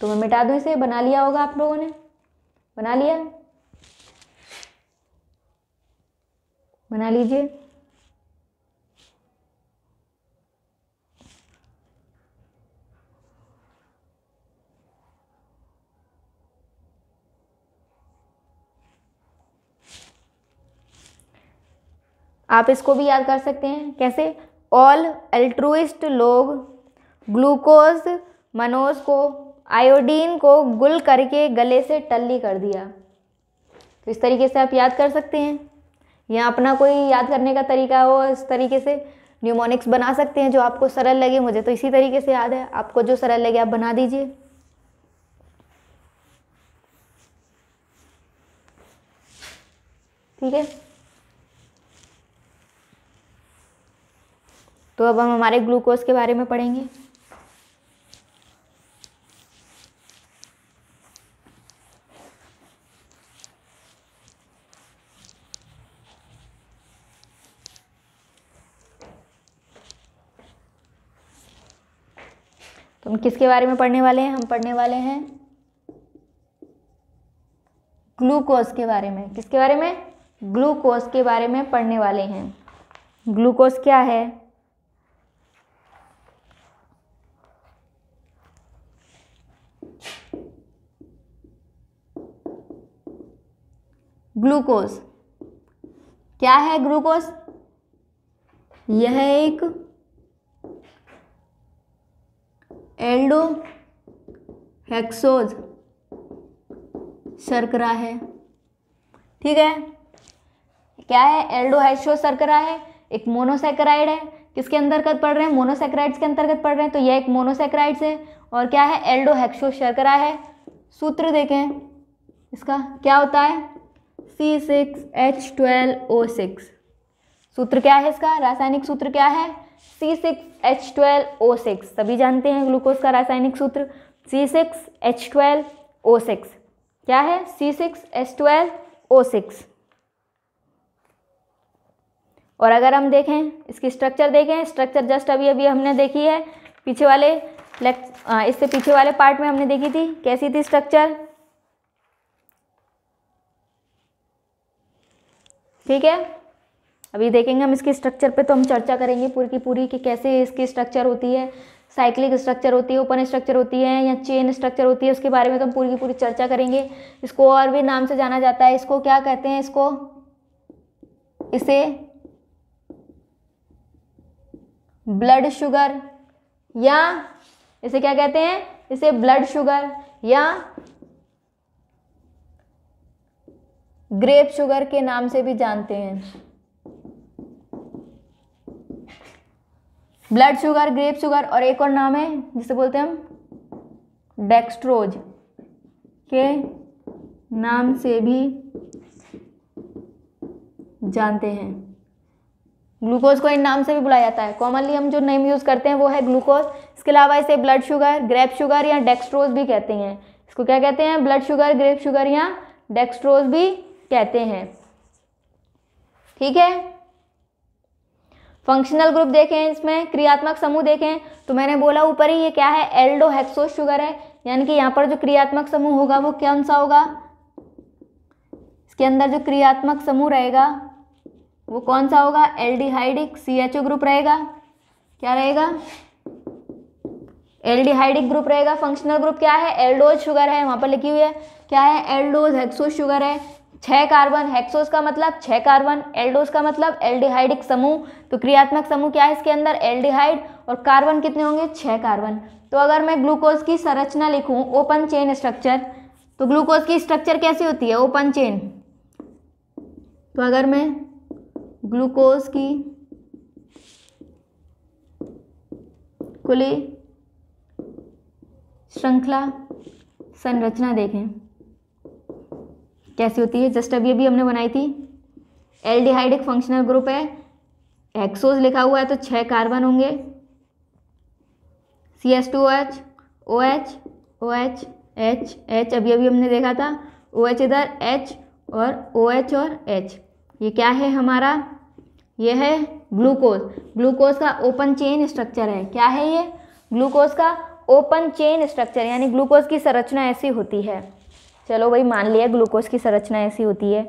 तो मैं मिटा दूँ इसे बना लिया होगा आप लोगों ने बना लिया बना लीजिए आप इसको भी याद कर सकते हैं कैसे ऑल अल्ट्रुइस्ट लोग ग्लूकोज मनोज को आयोडीन को गुल करके गले से टल्ली कर दिया तो इस तरीके से आप याद कर सकते हैं या अपना कोई याद करने का तरीका हो इस तरीके से न्यूमोनिक्स बना सकते हैं जो आपको सरल लगे मुझे तो इसी तरीके से याद है आपको जो सरल लगे आप बना दीजिए ठीक है तो अब हम हमारे ग्लूकोज के बारे में पढ़ेंगे तो हम किसके बारे में पढ़ने वाले हैं हम पढ़ने वाले हैं ग्लूकोज के बारे में किसके बारे में ग्लूकोज के बारे में पढ़ने वाले हैं ग्लूकोज क्या है ग्लूकोज क्या है ग्लूकोज यह एक एल्डो हेक्सोज शर्करा है ठीक है क्या है हेक्सोज शर्करा है एक मोनोसेक्राइड है किसके अंतर्गत पढ़ रहे हैं मोनोसेक्राइड्स के अंतर्गत पढ़ रहे हैं तो यह एक मोनोसेक्राइड्स है और क्या है हेक्सोज शर्करा है सूत्र देखें इसका क्या होता है C six H twelve O six सूत्र क्या है इसका रासायनिक सूत्र क्या है C six H twelve O six सभी जानते हैं ग्लूकोज का रासायनिक सूत्र C six H twelve O six क्या है C six H twelve O six और अगर हम देखें इसकी स्ट्रक्चर देखें स्ट्रक्चर जस्ट अभी अभी हमने देखी है पीछे वाले इससे पीछे वाले पार्ट में हमने देखी थी कैसी थी स्ट्रक्चर ठीक है अभी देखेंगे हम इसके स्ट्रक्चर पे तो हम चर्चा करेंगे पूरी की पूरी कि कैसे इसकी स्ट्रक्चर होती है साइक्लिक स्ट्रक्चर होती है ओपन स्ट्रक्चर होती है या चेन स्ट्रक्चर होती है उसके बारे में तो हम पूरी की पूरी चर्चा करेंगे इसको और भी नाम से जाना जाता है इसको क्या कहते हैं इसको इसे ब्लड शुगर या इसे क्या कहते हैं इसे ब्लड शुगर या ग्रेप शुगर के नाम से भी जानते हैं ब्लड शुगर ग्रेप शुगर और एक और नाम है जिसे बोलते हैं हम डेक्स्ट्रोज के नाम से भी जानते हैं ग्लूकोज को इन नाम से भी बुलाया जाता है कॉमनली हम जो नेम यूज़ करते हैं वो है ग्लूकोज इसके अलावा इसे ब्लड शुगर ग्रेप शुगर या डेक्स्ट्रोज भी कहते हैं इसको क्या कहते हैं ब्लड शुगर ग्रेप शुगर या डेक्स्ट्रोज भी कहते हैं ठीक है फंक्शनल ग्रुप देखें इसमें क्रियात्मक समूह देखें तो मैंने बोला ऊपर ही ये क्या है एल्डो हेक्सो शुगर है यानी कि यहाँ पर जो क्रियात्मक समूह होगा वो कौन सा होगा इसके अंदर जो क्रियात्मक समूह रहेगा वो कौन सा होगा aldehydic C H O group रहेगा क्या रहेगा एल्डिहाइडिक ग्रुप रहेगा फंक्शनल ग्रुप क्या है एल्डोज शुगर है वहाँ पर लिखी हुई है क्या है एल्डोज हेक्सो शुगर है छः कार्बन हेक्सोस का मतलब छः कार्बन एल्डोस का मतलब एल्डिहाइडिक समूह तो क्रियात्मक समूह क्या है इसके अंदर एल्डिहाइड और कार्बन कितने होंगे छः कार्बन तो अगर मैं ग्लूकोज की संरचना लिखूं ओपन चेन स्ट्रक्चर तो ग्लूकोज की स्ट्रक्चर कैसी होती है ओपन चेन तो अगर मैं ग्लूकोज की खुली श्रृंखला संरचना देखें कैसी होती है जस्ट अभी अभी हमने बनाई थी एल्डिहाइड एक फंक्शनल ग्रुप है एक्सोज लिखा हुआ है तो छः कार्बन होंगे C S two H O H O H H H अभी अभी हमने देखा था ओ एच इधर एच और ओ एच और एच ये क्या है हमारा ये है ग्लूकोज ग्लूकोज का ओपन चेन स्ट्रक्चर है क्या है ये ग्लूकोज का ओपन चेन स्ट्रक्चर यानी ग्लूकोज की संरचना ऐसी होती है चलो भाई मान लिया ग्लूकोज की संरचना ऐसी होती है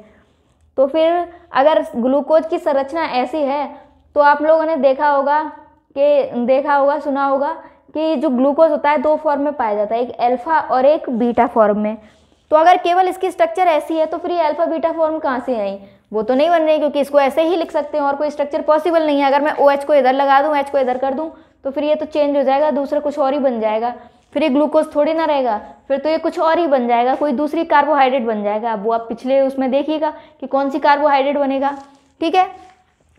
तो फिर अगर ग्लूकोज की संरचना ऐसी है तो आप लोगों ने देखा होगा कि देखा होगा सुना होगा कि जो ग्लूकोज होता है दो फॉर्म में पाया जाता है एक अल्फ़ा और एक बीटा फॉर्म में तो अगर केवल इसकी स्ट्रक्चर ऐसी है तो फिर ये अल्फ़ा बीटा फॉर्म कहाँ से आई वो तो नहीं बन रही क्योंकि इसको ऐसे ही लिख सकते हैं और कोई स्ट्रक्चर पॉसिबल नहीं है अगर मैं ओ OH को इधर लगा दूँ एच को इधर कर दूँ तो फिर ये तो चेंज हो जाएगा दूसरा कुछ और ही बन जाएगा फिर ये ग्लूकोज थोड़ी ना रहेगा फिर तो ये कुछ और ही बन जाएगा कोई दूसरी कार्बोहाइड्रेट बन जाएगा अब वो आप पिछले उसमें देखिएगा कि कौन सी कार्बोहाइड्रेट बनेगा ठीक है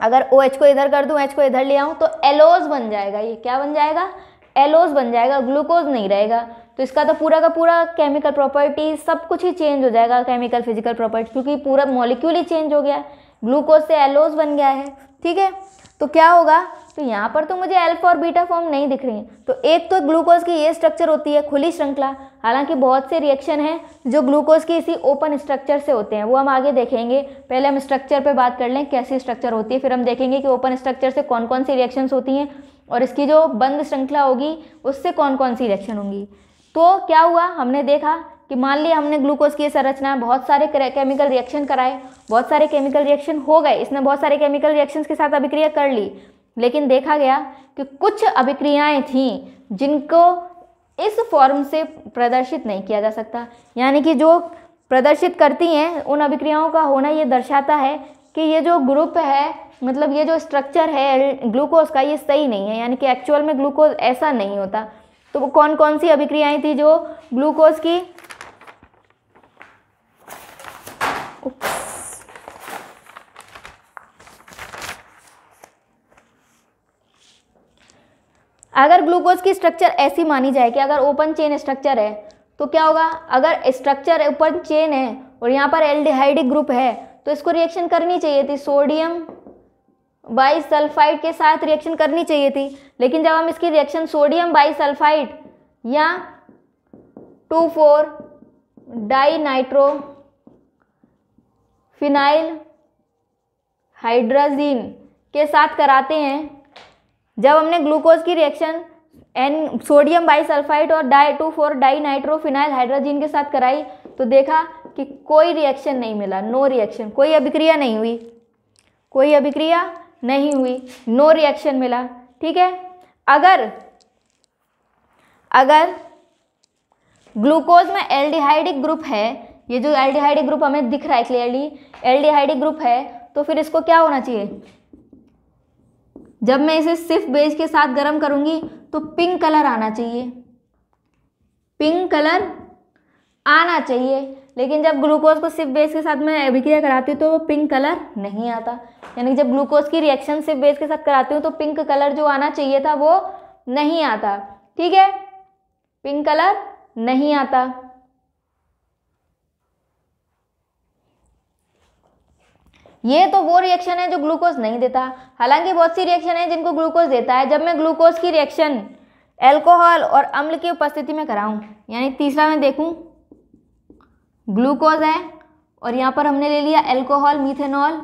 अगर ओ OH को इधर कर दूँ एच को इधर ले आऊँ तो एलोज बन जाएगा ये क्या बन जाएगा एलोज बन जाएगा ग्लूकोज नहीं रहेगा तो इसका तो पूरा का पूरा केमिकल प्रॉपर्टी सब कुछ ही चेंज हो जाएगा केमिकल फिजिकल प्रॉपर्टी क्योंकि पूरा मॉलिक्यूल ही चेंज हो गया है ग्लूकोज से एलोज बन गया है ठीक है तो क्या होगा तो यहाँ पर तो मुझे एल्फा और बीटा फॉर्म नहीं दिख रही हैं तो एक तो ग्लूकोज की ये स्ट्रक्चर होती है खुली श्रृंखला हालांकि बहुत से रिएक्शन हैं जो ग्लूकोज की इसी ओपन स्ट्रक्चर से होते हैं वो हम आगे देखेंगे पहले हम स्ट्रक्चर पर बात कर लें कैसी स्ट्रक्चर होती है फिर हम देखेंगे कि ओपन स्ट्रक्चर से कौन कौन सी रिएक्शंस होती हैं और इसकी जो बंद श्रृंखला होगी उससे कौन कौन सी रिएक्शन होंगी तो क्या हुआ हमने देखा कि मान लिया हमने ग्लूकोज की संरचना बहुत सारे केमिकल रिएक्शन कराए बहुत सारे केमिकल रिएक्शन हो गए इसने बहुत सारे केमिकल रिएक्शंस के साथ अभिक्रिया कर ली लेकिन देखा गया कि कुछ अभिक्रियाएं थीं जिनको इस फॉर्म से प्रदर्शित नहीं किया जा सकता यानी कि जो प्रदर्शित करती हैं उन अभिक्रियाओं का होना ये दर्शाता है कि ये जो ग्रुप है मतलब ये जो स्ट्रक्चर है ग्लूकोज का ये सही नहीं है यानी कि एक्चुअल में ग्लूकोज ऐसा नहीं होता तो कौन कौन सी अभिक्रियाएं थी जो ग्लूकोज की अगर ग्लूकोज की स्ट्रक्चर ऐसी मानी जाए कि अगर ओपन चेन स्ट्रक्चर है तो क्या होगा अगर स्ट्रक्चर ओपन चेन है और यहाँ पर एल्डिहाइडिक ग्रुप है तो इसको रिएक्शन करनी चाहिए थी सोडियम बाई सल्फाइड के साथ रिएक्शन करनी चाहिए थी लेकिन जब हम इसकी रिएक्शन सोडियम बाई सल्फाइड या two four di nitro phenyl hydrazine के साथ कराते हैं जब हमने ग्लूकोज की रिएक्शन एन सोडियम बाईसल्फाइड और di two four di nitrophenyl hydrogen के साथ कराई तो देखा कि कोई रिएक्शन नहीं मिला नो रिएक्शन कोई अभिक्रिया नहीं हुई कोई अभिक्रिया नहीं हुई नो रिएक्शन मिला ठीक है अगर अगर ग्लूकोज में एल्डिहाइडिक ग्रुप है ये जो एल्डिहाइडिक ग्रुप हमें दिख रहा है क्लियरली एल्डिहाइडिक ग्रुप है तो फिर इसको क्या होना चाहिए जब मैं इसे सिर्फ बेज के साथ गर्म करूँगी तो पिंक कलर आना चाहिए पिंक कलर आना चाहिए लेकिन जब ग्लूकोज को सिर्फ बेस के साथ मैं अभिक्रिया कराती हूँ तो वो पिंक कलर नहीं आता यानी कि जब ग्लूकोज की रिएक्शन सिर्फ बेस के साथ कराती हूँ तो पिंक कलर जो आना चाहिए था वो नहीं आता ठीक है पिंक कलर नहीं आता ये तो वो रिएक्शन है जो ग्लूकोज नहीं देता हालांकि बहुत सी रिएक्शन है जिनको ग्लूकोज देता है जब मैं ग्लूकोज की रिएक्शन एल्कोहल और अम्ल की उपस्थिति में कराऊं यानी तीसरा मैं देखूं ग्लूकोज है और यहाँ पर हमने ले लिया एल्कोहल मीथेनॉल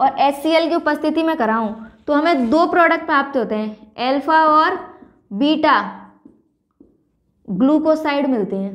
और एस की उपस्थिति में कराऊं तो हमें दो प्रोडक्ट प्राप्त होते हैं एल्फा और बीटा ग्लूकोसाइड मिलते हैं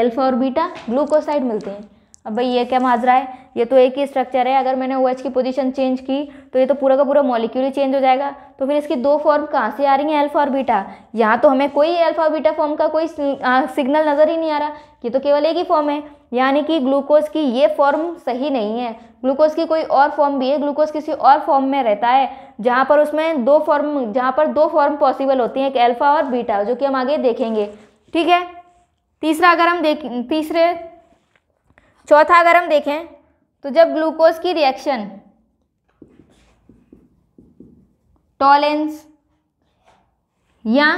एल्फा और बीटा ग्लूकोसाइड मिलते हैं अब भाई ये क्या माजरा है ये तो एक ही स्ट्रक्चर है अगर मैंने ओ OH की पोजीशन चेंज की तो ये तो पूरा का पूरा मॉलिक्यूल ही चेंज हो जाएगा तो फिर इसकी दो फॉर्म कहाँ से आ रही हैं अल्फा और बीटा यहाँ तो हमें कोई अल्फा और बीटा फॉर्म का कोई सिग्नल नज़र ही नहीं आ रहा ये तो केवल एक ही फॉर्म है यानी कि ग्लूकोज की ये फॉर्म सही नहीं है ग्लूकोज की कोई और फॉर्म भी है ग्लूकोज किसी और फॉर्म में रहता है जहाँ पर उसमें दो फॉर्म जहाँ पर दो फॉर्म पॉसिबल होती हैं एक अल्फा और बीटा जो कि हम आगे देखेंगे ठीक है तीसरा अगर हम देख तीसरे चौथा अगर हम देखें तो जब ग्लूकोज की रिएक्शन टॉलेंस या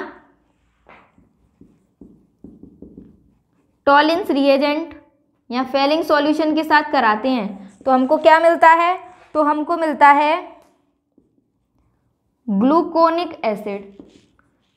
टॉलेंस रिएजेंट या फेलिंग सॉल्यूशन के साथ कराते हैं तो हमको क्या मिलता है तो हमको मिलता है ग्लूकोनिक एसिड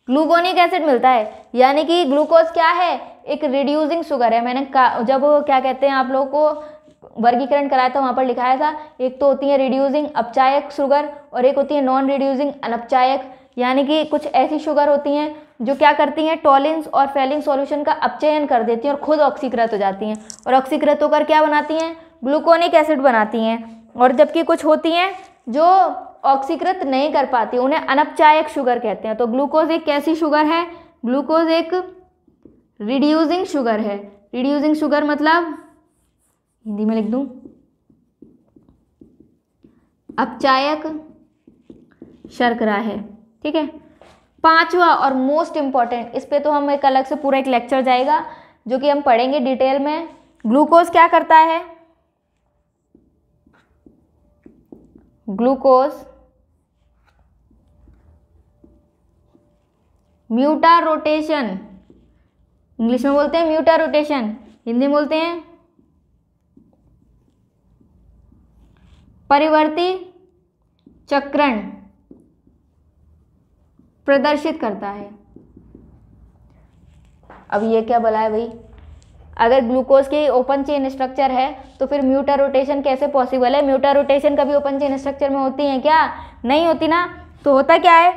ग्लूकोनिक एसिड मिलता है यानी कि ग्लूकोज क्या है एक रिड्यूसिंग शुगर है मैंने जब क्या कहते हैं आप लोगों को वर्गीकरण कराया था वहाँ पर लिखाया था एक तो होती है रिड्यूसिंग अपचायक शुगर और एक होती है नॉन रिड्यूसिंग अनपचायक यानी कि कुछ ऐसी शुगर होती हैं जो क्या करती हैं टॉलिंस और फेलिंग सॉल्यूशन का अपचयन कर देती हैं और खुद ऑक्सीकृत हो जाती हैं और ऑक्सीकृत होकर क्या बनाती हैं ग्लूकोनिक एसिड बनाती हैं और जबकि कुछ होती हैं जो ऑक्सीकृत नहीं कर पाती उन्हें अनपचायक शुगर कहते हैं तो ग्लूकोज एक कैसी शुगर है ग्लूकोज एक रिड्यूसिंग शुगर है रिड्यूसिंग शुगर मतलब हिंदी में लिख दूं अपचायक शर्करा है ठीक है पांचवा और मोस्ट इंपॉर्टेंट इस पे तो हम एक अलग से पूरा एक लेक्चर जाएगा जो कि हम पढ़ेंगे डिटेल में ग्लूकोज क्या करता है ग्लूकोज म्यूटा रोटेशन इंग्लिश में बोलते हैं म्यूटा रोटेशन हिंदी में बोलते हैं परिवर्ती चक्रण प्रदर्शित करता है अब ये क्या बोला है भाई अगर ग्लूकोज की ओपन चेन स्ट्रक्चर है तो फिर म्यूटा रोटेशन कैसे पॉसिबल है म्यूटा रोटेशन कभी ओपन चेन स्ट्रक्चर में होती है क्या नहीं होती ना तो होता क्या है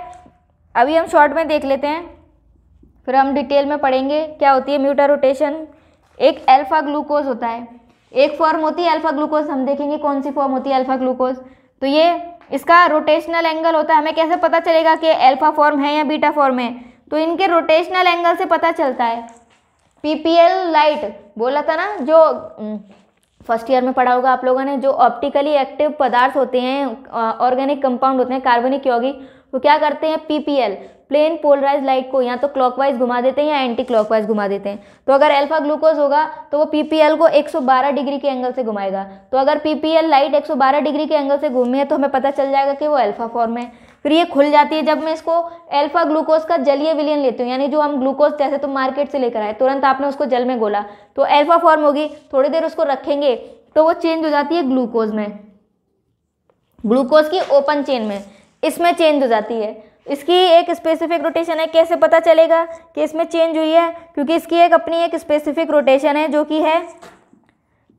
अभी हम शॉर्ट में देख लेते हैं फिर हम डिटेल में पढ़ेंगे क्या होती है म्यूटा रोटेशन एक अल्फा ग्लूकोज होता है एक फॉर्म होती है अल्फा ग्लूकोज हम देखेंगे कौन सी फॉर्म होती है अल्फा ग्लूकोज तो ये इसका रोटेशनल एंगल होता है हमें कैसे पता चलेगा कि अल्फा फॉर्म है या बीटा फॉर्म है तो इनके रोटेशनल एंगल से पता चलता है पीपीएल लाइट बोला था ना जो फर्स्ट हम्म, ईयर में पढ़ा होगा आप लोगों ने जो ऑप्टिकली एक्टिव पदार्थ होते हैं ऑर्गेनिक कंपाउंड होते हैं कार्बनिक योगी वो तो क्या करते हैं पीपीएल प्लेन पोलराइज लाइट को या तो क्लॉकवाइज घुमा देते हैं या एंटी क्लॉकवाइज घुमा देते हैं तो अगर अल्फा ग्लूकोज होगा तो वो पीपीएल को 112 डिग्री के एंगल से घुमाएगा तो अगर पीपीएल लाइट 112 डिग्री के एंगल से घूमे तो हमें पता चल जाएगा कि वो अल्फा फॉर्म है फिर ये खुल जाती है जब मैं इसको अल्फा ग्लूकोज का जलीय विलियन लेती हूँ यानी जो हम ग्लूकोज जैसे तो मार्केट से लेकर आए तुरंत आपने उसको जल में गोला तो अल्फा फॉर्म होगी थोड़ी देर उसको रखेंगे तो वो चेंज हो जाती है ग्लूकोज में ग्लूकोज की ओपन चेन में इसमें चेंज हो जाती है इसकी एक स्पेसिफिक रोटेशन है कैसे पता चलेगा कि इसमें चेंज हुई है क्योंकि इसकी एक अपनी एक स्पेसिफिक रोटेशन है जो कि है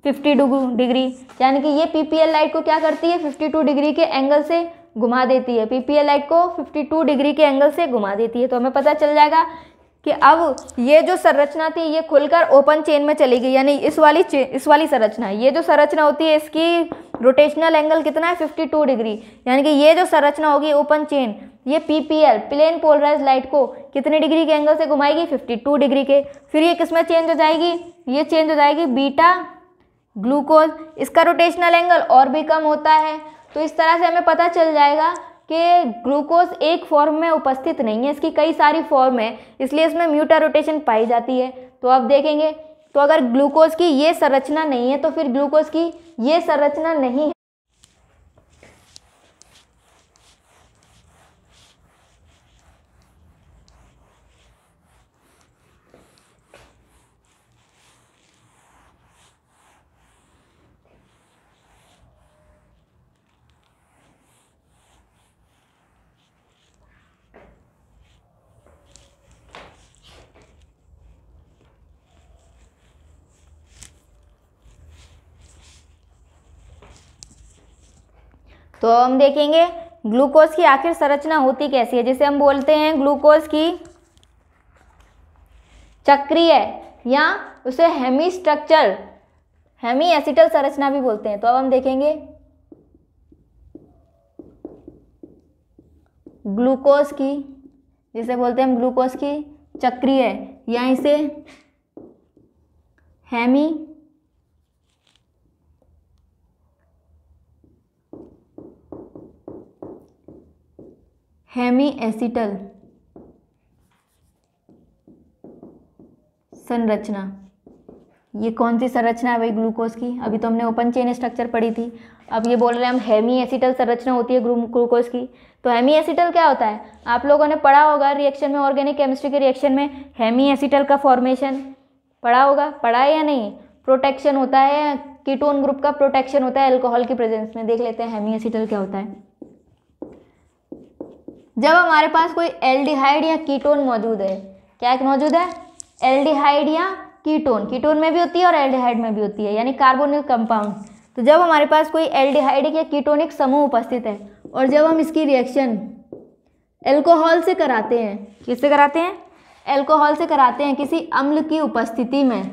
फिफ्टी डिग्री यानी कि ये पीपीएल लाइट को क्या करती है फिफ्टी टू डिग्री के एंगल से घुमा देती है पीपीएल लाइट को 52 डिग्री के एंगल से घुमा देती है तो हमें पता चल जाएगा कि अब ये जो संरचना थी ये खुलकर ओपन चेन में चली गई यानी इस वाली इस वाली संरचना ये जो संरचना होती है इसकी रोटेशनल एंगल कितना है 52 डिग्री यानी कि ये जो संरचना होगी ओपन चेन ये पीपीएल प्लेन पोलराइज लाइट को कितने डिग्री के एंगल से घुमाएगी 52 डिग्री के फिर ये किस में चेंज हो जाएगी ये चेंज हो जाएगी बीटा ग्लूकोज इसका रोटेशनल एंगल और भी कम होता है तो इस तरह से हमें पता चल जाएगा कि ग्लूकोज एक फॉर्म में उपस्थित नहीं है इसकी कई सारी फॉर्म है इसलिए इसमें म्यूटा रोटेशन पाई जाती है तो अब देखेंगे तो अगर ग्लूकोज की ये संरचना नहीं है तो फिर ग्लूकोज की ये संरचना नहीं तो हम देखेंगे ग्लूकोज की आखिर संरचना होती कैसी है जिसे हम बोलते हैं ग्लूकोज की चक्रीय या उसे हेमी स्ट्रक्चर हेमी एसिटल संरचना भी बोलते हैं तो अब हम देखेंगे ग्लूकोज की जिसे बोलते हैं हम ग्लूकोज की चक्रीय या इसे हेमी हेमी एसिटल संरचना ये कौन सी संरचना है भाई ग्लूकोज की अभी तो हमने ओपन चेन स्ट्रक्चर पढ़ी थी अब ये बोल रहे हैं हम हेमी एसिटल संरचना होती है ग्लूकोज की तो हेमी एसिटल क्या होता है आप लोगों ने पढ़ा होगा रिएक्शन में ऑर्गेनिक केमिस्ट्री के रिएक्शन में हेमी एसिटल का फॉर्मेशन पढ़ा होगा पढ़ा है या नहीं प्रोटेक्शन होता है कीटोन ग्रुप का प्रोटेक्शन होता है एल्कोहल की प्रेजेंस में देख लेते हैं हेमी एसिटल क्या होता है जब हमारे पास कोई एल्डिहाइड या कीटोन मौजूद है क्या मौजूद है एल्डिहाइड या कीटोन कीटोन में भी होती है और एल्डिहाइड में भी होती है यानी कार्बोनिक कंपाउंड तो जब हमारे पास कोई एल्डिहाइडिक या कीटोनिक समूह उपस्थित है और जब हम इसकी रिएक्शन एल्कोहल से कराते हैं किससे कराते हैं एल्कोहल से कराते हैं किसी अम्ल की उपस्थिति में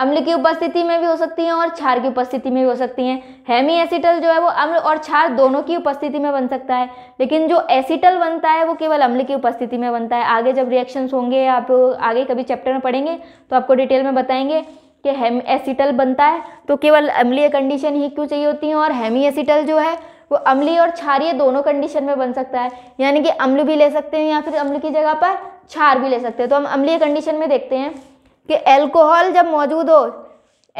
अम्ल की उपस्थिति में भी हो सकती हैं और क्षार की उपस्थिति में भी हो सकती हैं हेमी एसिटल जो है वो अम्ल और क्षार दोनों की उपस्थिति में बन सकता है लेकिन जो एसिटल बनता है वो केवल अम्ल की उपस्थिति में बनता है आगे जब रिएक्शंस होंगे आप आगे कभी चैप्टर में पढ़ेंगे तो आपको डिटेल में बताएंगे कि हेम एसिटल बनता है तो केवल अम्लीय कंडीशन ही क्यों चाहिए होती हैं और हेमी एसिटल जो है वो अम्लीय और क्षारीय दोनों कंडीशन में बन सकता है यानी कि अम्ल भी ले सकते हैं या फिर अम्ल की जगह पर क्षार भी ले सकते हैं तो हम अम्लीय कंडीशन में देखते हैं कि एल्कोहल जब मौजूद हो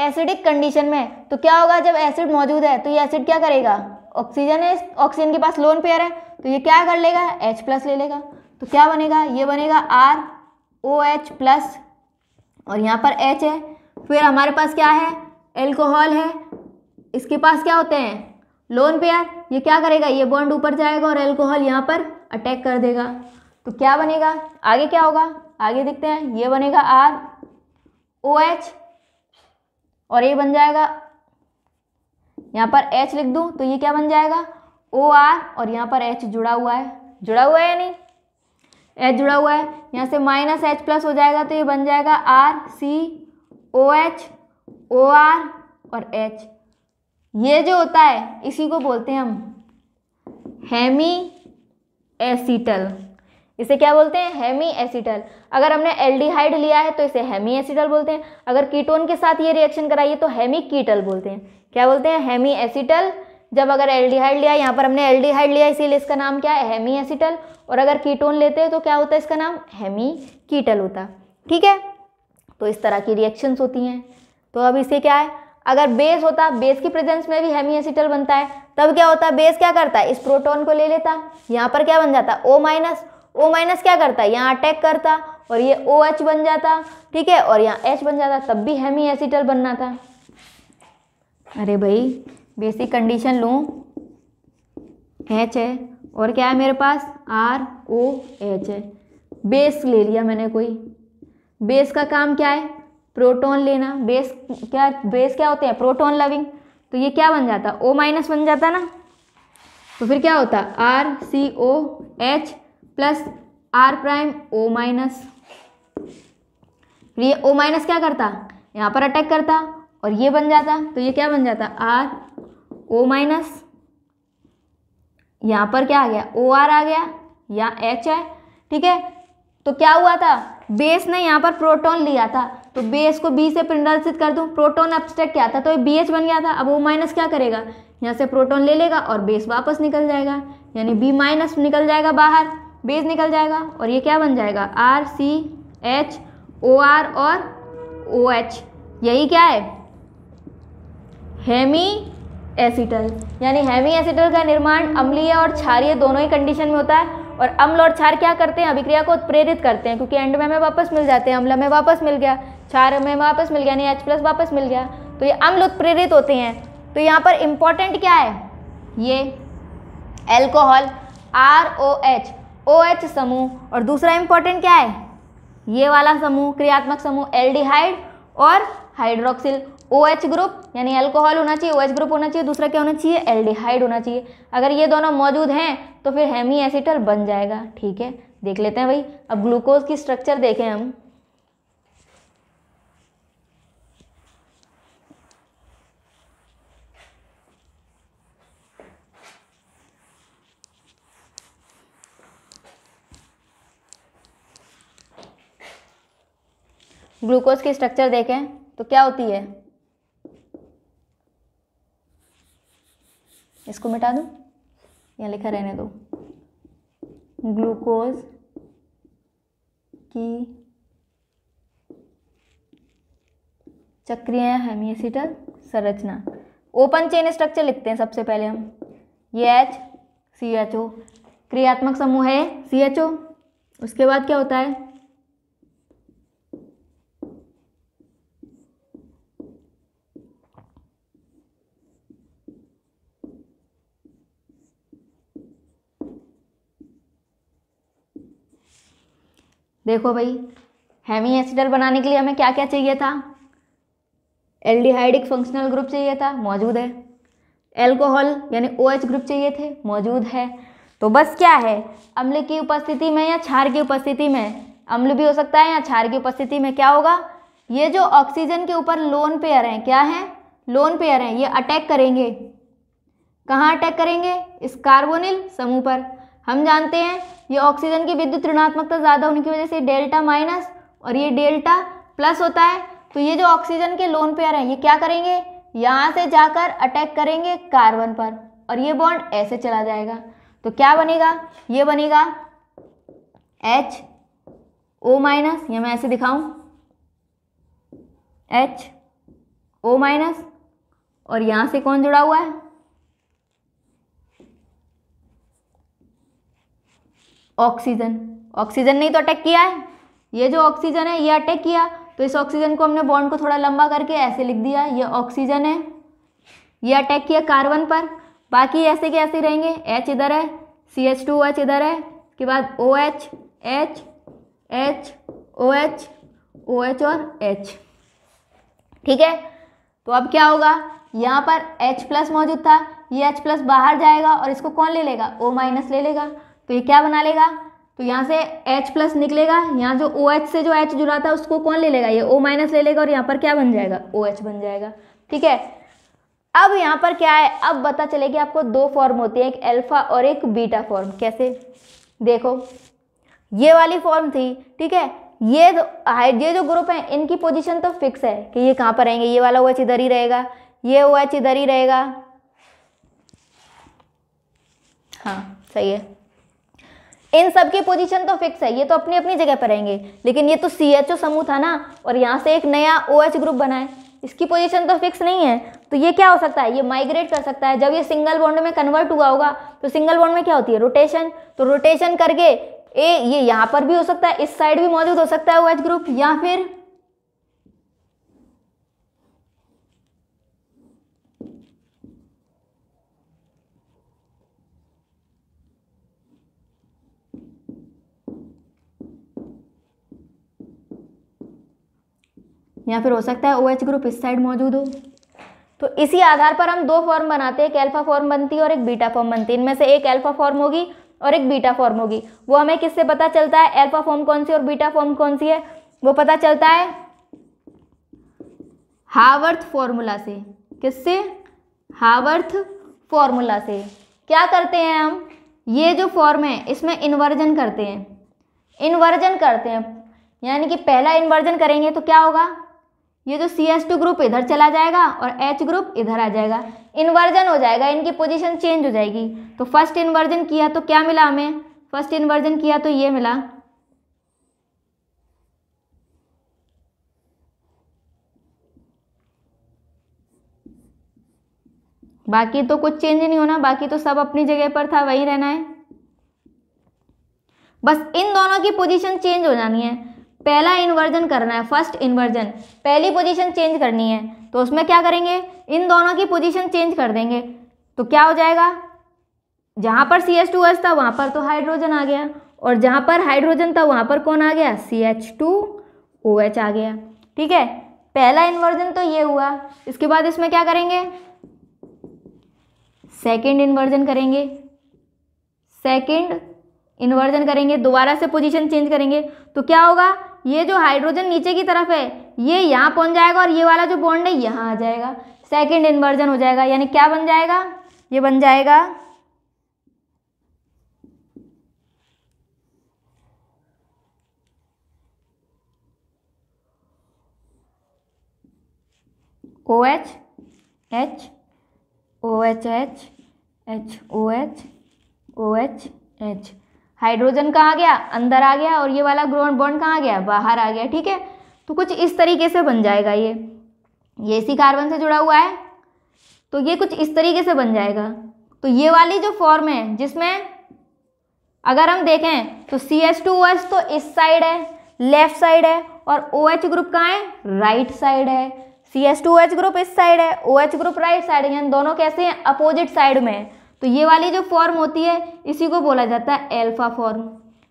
एसिडिक कंडीशन में तो क्या होगा जब एसिड मौजूद है तो ये एसिड क्या करेगा ऑक्सीजन है ऑक्सीजन के पास लोन पेयर है तो ये क्या कर लेगा एच प्लस ले लेगा तो क्या बनेगा ये बनेगा आर ओ एच प्लस और यहाँ पर एच है फिर हमारे पास क्या है एल्कोहल है इसके पास क्या होते हैं लोन पेयर ये क्या करेगा ये बॉन्ड ऊपर जाएगा और एल्कोहल यहाँ पर अटैक कर देगा तो क्या बनेगा आगे क्या होगा आगे देखते हैं ये बनेगा आर ओ एच और ये बन जाएगा यहाँ पर एच लिख दूँ तो ये क्या बन जाएगा ओ आर और यहाँ पर एच जुड़ा हुआ है जुड़ा हुआ है या नहीं एच जुड़ा हुआ है यहाँ से माइनस एच प्लस हो जाएगा तो ये बन जाएगा R C O H O R और एच ये जो होता है इसी को बोलते हैं हम हेमी एसिटल इसे क्या बोलते हैं हेमी एसिटल अगर हमने एल्डिहाइड लिया है तो इसे हेमी एसिटल बोलते हैं अगर कीटोन के साथ ये रिएक्शन कराइए तो हेमी कीटल बोलते हैं क्या बोलते हैं हेमी एसिटल जब अगर एल्डिहाइड लिया यहाँ पर हमने एल्डिहाइड लिया इसीलिए इसका नाम क्या है हेमी एसिटल और अगर कीटोन लेते हैं तो क्या होता है इसका नाम हेमी कीटल होता ठीक है तो इस तरह की रिएक्शंस होती हैं तो अब इसे क्या है अगर बेस होता बेस की प्रेजेंस में भी हेमी एसिटल बनता है तब क्या होता बेस क्या करता है इस प्रोटोन को ले लेता यहाँ पर क्या बन जाता ओ माइनस ओ माइनस क्या करता है यहाँ अटैक करता और ये ओ OH एच बन जाता ठीक है और यहाँ एच बन जाता तब भी हेमी एसिटल बनना था अरे भाई बेसिक कंडीशन लूँ एच है और क्या है मेरे पास आर ओ एच है बेस ले लिया मैंने कोई बेस का काम क्या है प्रोटॉन लेना बेस क्या बेस क्या होते हैं प्रोटॉन लविंग तो ये क्या बन जाता ओ माइनस बन जाता ना तो फिर क्या होता R C O H plus R prime O minus तो ये ओ माइनस क्या करता यहाँ पर अटैक करता और ये बन जाता तो ये क्या बन जाता आर ओ माइनस यहाँ पर क्या आ गया ओ आर आ गया या एच है ठीक है तो क्या हुआ था बेस ने यहाँ पर प्रोटॉन लिया था तो बेस को बी से प्रदर्शित कर दूँ प्रोटॉन अब्सट्रैक्ट क्या था तो ये बी एच बन गया था अब ओ माइनस क्या करेगा यहाँ से प्रोटॉन ले लेगा और बेस वापस निकल जाएगा यानी बी माइनस निकल जाएगा बाहर बेस निकल जाएगा और ये क्या बन जाएगा R C H O R और ओ एच यही क्या है हेमी एसिटल यानी हेमी एसिटल का निर्माण अम्लीय और क्षारीय दोनों ही कंडीशन में होता है और अम्ल और क्षार क्या करते हैं अभिक्रिया को उत्प्रेरित करते हैं क्योंकि एंड में हमें वापस मिल जाते हैं अम्ल में वापस मिल गया क्षार में वापस मिल गया यानी एच प्लस वापस मिल गया तो ये अम्ल उत्प्रेरित होते हैं तो यहाँ पर इम्पॉर्टेंट क्या है ये alcohol R O H O H समूह और दूसरा इंपॉर्टेंट क्या है ये वाला समूह क्रियात्मक समूह एल्डिहाइड और हाइड्रोक्सिल ओ OH ग्रुप यानी अल्कोहल होना चाहिए ओ OH ग्रुप होना चाहिए दूसरा क्या होना चाहिए एल्डिहाइड होना चाहिए अगर ये दोनों मौजूद हैं तो फिर हेमी एसिटल बन जाएगा ठीक है देख लेते हैं भाई अब ग्लूकोज की स्ट्रक्चर देखें हम ग्लूकोज की स्ट्रक्चर देखें तो क्या होती है इसको मिटा दूँ यहाँ लिखा रहने दो ग्लूकोज की चक्रिया हेमिएसिटल संरचना ओपन चेन स्ट्रक्चर लिखते हैं सबसे पहले हम ये एच सी एच ओ क्रियात्मक समूह है सी एच ओ उसके बाद क्या होता है देखो भाई हैवी एसिडल बनाने के लिए हमें क्या क्या चाहिए था एल्डिहाइडिक फंक्शनल ग्रुप चाहिए था मौजूद है एल्कोहल यानी ओ OH ग्रुप चाहिए थे मौजूद है तो बस क्या है अम्ल की उपस्थिति में या क्षार की उपस्थिति में अम्ल भी हो सकता है या क्षार की उपस्थिति में क्या होगा ये जो ऑक्सीजन के ऊपर लोन पेयर हैं क्या हैं लोन पेयर हैं ये अटैक करेंगे कहाँ अटैक करेंगे इस कार्बोनिल समूह पर हम जानते हैं ये ऑक्सीजन की विद्युत ऋणात्मकता ज़्यादा होने की वजह से डेल्टा माइनस और ये डेल्टा प्लस होता है तो ये जो ऑक्सीजन के लोन पेयर हैं ये क्या करेंगे यहाँ से जाकर अटैक करेंगे कार्बन पर और ये बॉन्ड ऐसे चला जाएगा तो क्या बनेगा ये बनेगा एच ओ माइनस या मैं ऐसे दिखाऊं एच ओ माइनस और यहाँ से कौन जुड़ा हुआ है ऑक्सीजन ऑक्सीजन ने तो अटैक किया है ये जो ऑक्सीजन है ये अटैक किया तो इस ऑक्सीजन को हमने बॉन्ड को थोड़ा लंबा करके ऐसे लिख दिया ये ऑक्सीजन है ये अटैक किया कार्बन पर बाकी ऐसे के ऐसे रहेंगे एच इधर है सी एच टू एच इधर है के बाद O H H H O H O H और एच ठीक है तो अब क्या होगा यहाँ पर H प्लस मौजूद था ये H प्लस बाहर जाएगा और इसको कौन ले लेगा O माइनस ले लेगा तो ये क्या बना लेगा तो यहाँ से H प्लस निकलेगा यहाँ जो ओ OH से जो H जुड़ा था उसको कौन ले लेगा ये O माइनस ले लेगा और यहाँ पर क्या बन जाएगा ओ OH बन जाएगा ठीक है अब यहाँ पर क्या है अब पता चलेगी आपको दो फॉर्म होती है एक अल्फा और एक बीटा फॉर्म कैसे देखो ये वाली फॉर्म थी ठीक है ये ये जो ग्रुप है इनकी पोजिशन तो फिक्स है कि ये कहाँ पर रहेंगे ये वाला ओ एच इधर ही रहेगा ये ओ एच इधर ही रहेगा हाँ सही है इन सब की पोजीशन तो फिक्स है ये तो अपनी अपनी जगह पर रहेंगे लेकिन ये तो सी एच ओ समूह था ना और यहाँ से एक नया ओ एच ग्रुप बनाए इसकी पोजीशन तो फिक्स नहीं है तो ये क्या हो सकता है ये माइग्रेट कर सकता है जब ये सिंगल बॉन्ड में कन्वर्ट हुआ होगा तो सिंगल बॉन्ड में क्या होती है रोटेशन तो रोटेशन करके ए ये यहाँ पर भी हो सकता है इस साइड भी मौजूद हो सकता है ओ एच ग्रुप या फिर या फिर हो सकता है ओ OH ग्रुप इस साइड मौजूद हो तो इसी आधार पर हम दो फॉर्म बनाते हैं एक एल्फा फॉर्म बनती है और एक बीटा फॉर्म बनती है इनमें से एक एल्फा फॉर्म होगी और एक बीटा फॉर्म होगी वो हमें किससे पता चलता है एल्फा फॉर्म कौन सी और बीटा फॉर्म कौन सी है वो पता चलता है हावर्थ फॉर्मूला से किससे हावर्थ फॉर्मूला से क्या करते हैं हम ये जो फॉर्म है इसमें इन्वर्जन करते हैं इन्वर्जन करते हैं यानी कि पहला इन्वर्जन करेंगे तो क्या होगा ये जो सी एस टू ग्रुप इधर चला जाएगा और एच ग्रुप इधर आ जाएगा इन्वर्जन हो जाएगा इनकी पोजिशन चेंज हो जाएगी तो फर्स्ट इन्वर्जन किया तो क्या मिला हमें फर्स्ट इन्वर्जन किया तो ये मिला बाकी तो कुछ चेंज नहीं होना बाकी तो सब अपनी जगह पर था वही रहना है बस इन दोनों की पोजीशन चेंज हो जानी है पहला इन्वर्जन करना है फर्स्ट इन्वर्जन पहली पोजीशन चेंज करनी है तो उसमें क्या करेंगे इन दोनों की पोजीशन चेंज कर देंगे तो क्या हो जाएगा जहाँ पर सी एच टू एच था वहाँ पर तो हाइड्रोजन आ गया और जहाँ पर हाइड्रोजन था वहाँ पर कौन आ गया C H two O H आ गया ठीक है पहला इन्वर्जन तो ये हुआ इसके बाद इसमें क्या करेंगे सेकेंड इन्वर्जन करेंगे सेकेंड इन्वर्जन करेंगे दोबारा से पोजीशन चेंज करेंगे तो क्या होगा ये जो हाइड्रोजन नीचे की तरफ है ये यहाँ पहुँच जाएगा और ये वाला जो बॉन्ड है यहाँ आ जाएगा सेकेंड इन्वर्जन हो जाएगा यानी क्या बन जाएगा ये बन जाएगा O H H O H H H O H O H H hydrogen कहाँ आ गया अंदर आ गया और ये वाला ग्रोन बॉन्ड कहाँ आ गया बाहर आ गया ठीक है तो कुछ इस तरीके से बन जाएगा ये ये इसी कार्बन से जुड़ा हुआ है तो ये कुछ इस तरीके से बन जाएगा तो ये वाली जो फॉर्म है जिसमें अगर हम देखें तो C S two O S तो इस साइड है लेफ्ट साइड है और ओ OH एच ग्रुप कहाँ है राइट साइड है C S two O H group इस साइड है O OH H group right side है यानी दोनों कैसे हैं अपोजिट साइड में है तो ये वाली जो फॉर्म होती है इसी को बोला जाता है एल्फा फॉर्म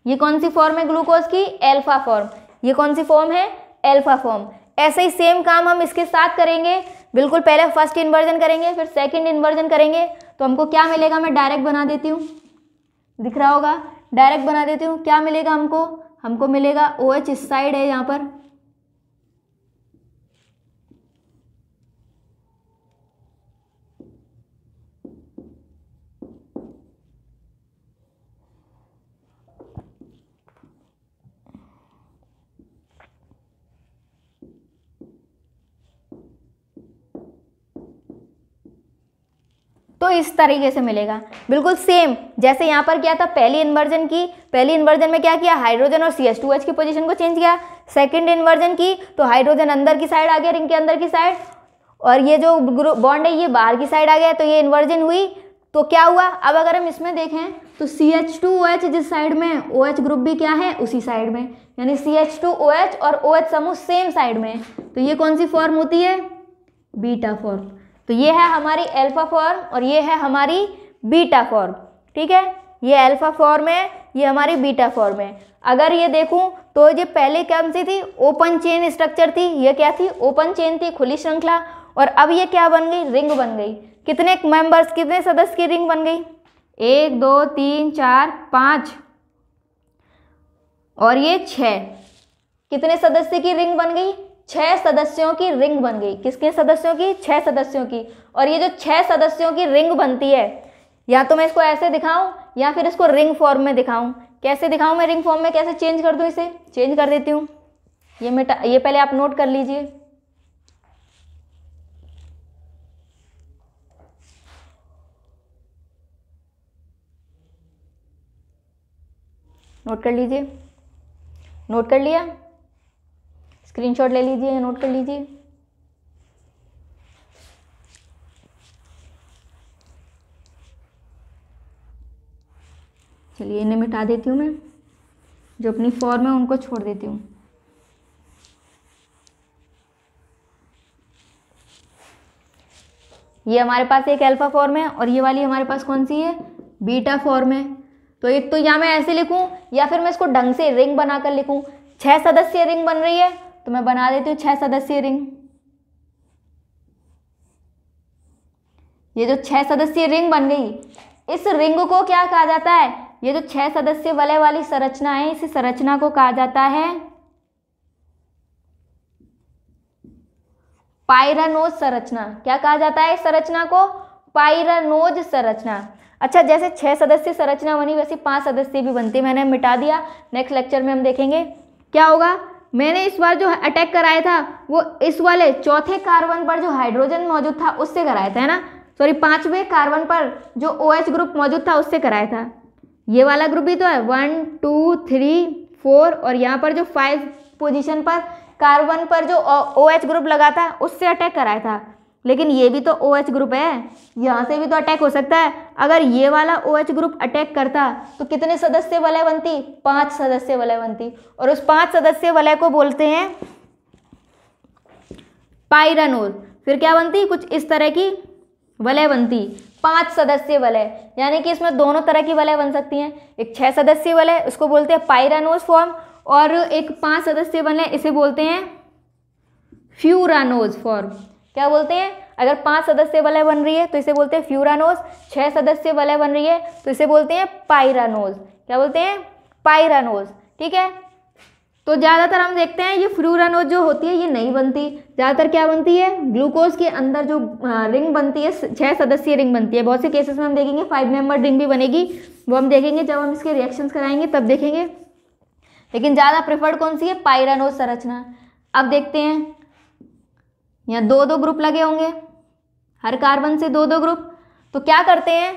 ये कौन सी फॉर्म है ग्लूकोज की एल्फा फॉर्म ये कौन सी फॉर्म है एल्फा फॉर्म ऐसे ही सेम काम हम इसके साथ करेंगे बिल्कुल पहले फर्स्ट इन्वर्जन करेंगे फिर सेकेंड इन्वर्जन करेंगे तो हमको क्या मिलेगा मैं डायरेक्ट बना देती हूँ दिख रहा होगा डायरेक्ट बना देती हूँ क्या मिलेगा हमको हमको मिलेगा ओ एच इस साइड है यहाँ पर तो इस तरीके से मिलेगा बिल्कुल सेम जैसे यहाँ पर क्या था पहली इन्वर्जन की पहली इन्वर्जन में क्या किया हाइड्रोजन और सी एस टू एच की पोजिशन को चेंज किया सेकेंड इन्वर्जन की तो हाइड्रोजन अंदर की साइड आ गया रिंग के अंदर की साइड और ये जो ग्रुप बॉन्ड है ये बाहर की साइड आ गया तो ये इन्वर्जन हुई तो क्या हुआ अब अगर हम इसमें देखें तो C H two O H जिस साइड में ओ एच ग्रुप भी क्या है उसी साइड में यानी C H two O H और ओ OH एच समूह सेम साइड में तो ये कौन सी फॉर्म होती है बीटा फॉर्म तो ये है हमारी अल्फा फॉर्म और ये है हमारी बीटा फॉर्म ठीक है ये अल्फा फॉर्म है ये हमारी बीटा फॉर्म है अगर ये देखूं तो ये पहले कौन सी थी ओपन चेन स्ट्रक्चर थी ये क्या थी ओपन चेन थी खुली श्रृंखला और अब ये क्या बन गई रिंग बन गई कितने मेंबर्स कितने सदस्य की रिंग बन गई एक दो तीन चार पाँच और ये छः कितने सदस्य की रिंग बन गई छह सदस्यों की रिंग बन गई किसके सदस्यों की छह सदस्यों की और ये जो छह सदस्यों की रिंग बनती है या तो मैं इसको ऐसे दिखाऊं या फिर इसको रिंग फॉर्म में दिखाऊं कैसे दिखाऊं मैं रिंग फॉर्म में कैसे चेंज कर दूं इसे चेंज कर देती हूं ये मिटा ये पहले आप नोट कर लीजिए नोट कर लीजिए नोट कर लिया स्क्रीनशॉट ले लीजिए नोट कर लीजिए चलिए इन्हें मिटा देती हूँ मैं जो अपनी फॉर्म है उनको छोड़ देती हूँ ये हमारे पास एक अल्फा फॉर्म है और ये वाली हमारे पास कौन सी है बीटा फॉर्म है तो एक तो या मैं ऐसे लिखूं या फिर मैं इसको ढंग से रिंग बनाकर लिखूं छह सदस्य रिंग बन रही है तो मैं बना देती हूँ छः सदस्यीय रिंग ये जो छः सदस्यीय रिंग बन गई इस रिंग को क्या कहा जाता है ये जो छः सदस्य वलय वाली संरचना है इस संरचना को कहा जाता है पायरानोज संरचना क्या कहा जाता है इस संरचना को पायरानोज संरचना अच्छा जैसे छः सदस्यीय संरचना बनी वैसे पांच सदस्य भी बनती मैंने मिटा दिया नेक्स्ट लेक्चर में हम देखेंगे क्या होगा मैंने इस बार जो अटैक कराया था वो इस वाले चौथे कार्बन पर जो हाइड्रोजन मौजूद था उससे कराया था है ना सॉरी पाँचवें कार्बन पर जो ओ OH ग्रुप मौजूद था उससे कराया था ये वाला ग्रुप भी तो है वन टू थ्री फोर और यहाँ पर जो फाइव पोजिशन पर कार्बन पर जो ओ OH ग्रुप लगा था उससे अटैक कराया था लेकिन ये भी तो ओ OH ग्रुप है यहाँ से भी तो अटैक हो सकता है अगर ये वाला ओ OH ग्रुप अटैक करता तो कितने सदस्य वलय बनती पांच सदस्य वलय बनती और उस पांच सदस्य वलय को बोलते हैं पायरनोल फिर क्या बनती कुछ इस तरह की वलय बनती पांच सदस्य वलय यानी कि इसमें दोनों तरह की वलय बन सकती हैं एक छह सदस्य वलय उसको बोलते हैं पायरानोज फॉर्म और एक पांच सदस्य वलय इसे बोलते हैं फ्यूरानोज फॉर्म क्या बोलते हैं अगर पांच सदस्य वलय बन रही है तो इसे बोलते हैं फ्यूरानोज छह सदस्य वलय बन रही है तो इसे बोलते हैं पायरानोज क्या बोलते हैं पायरानोज ठीक है तो ज़्यादातर हम देखते हैं ये फ्रूरानोज जो होती है ये नहीं बनती ज़्यादातर क्या बनती है ग्लूकोज के अंदर जो रिंग बनती है छः सदस्यीय रिंग बनती है बहुत से केसेस में हम देखेंगे फाइव मेंबर रिंग भी बनेगी वो हम देखेंगे जब हम इसके रिएक्शंस कराएंगे तब देखेंगे लेकिन ज़्यादा प्रेफर्ड कौन सी है पायरानोज संरचना अब देखते हैं यहाँ दो दो ग्रुप लगे होंगे हर कार्बन से दो दो ग्रुप तो क्या करते हैं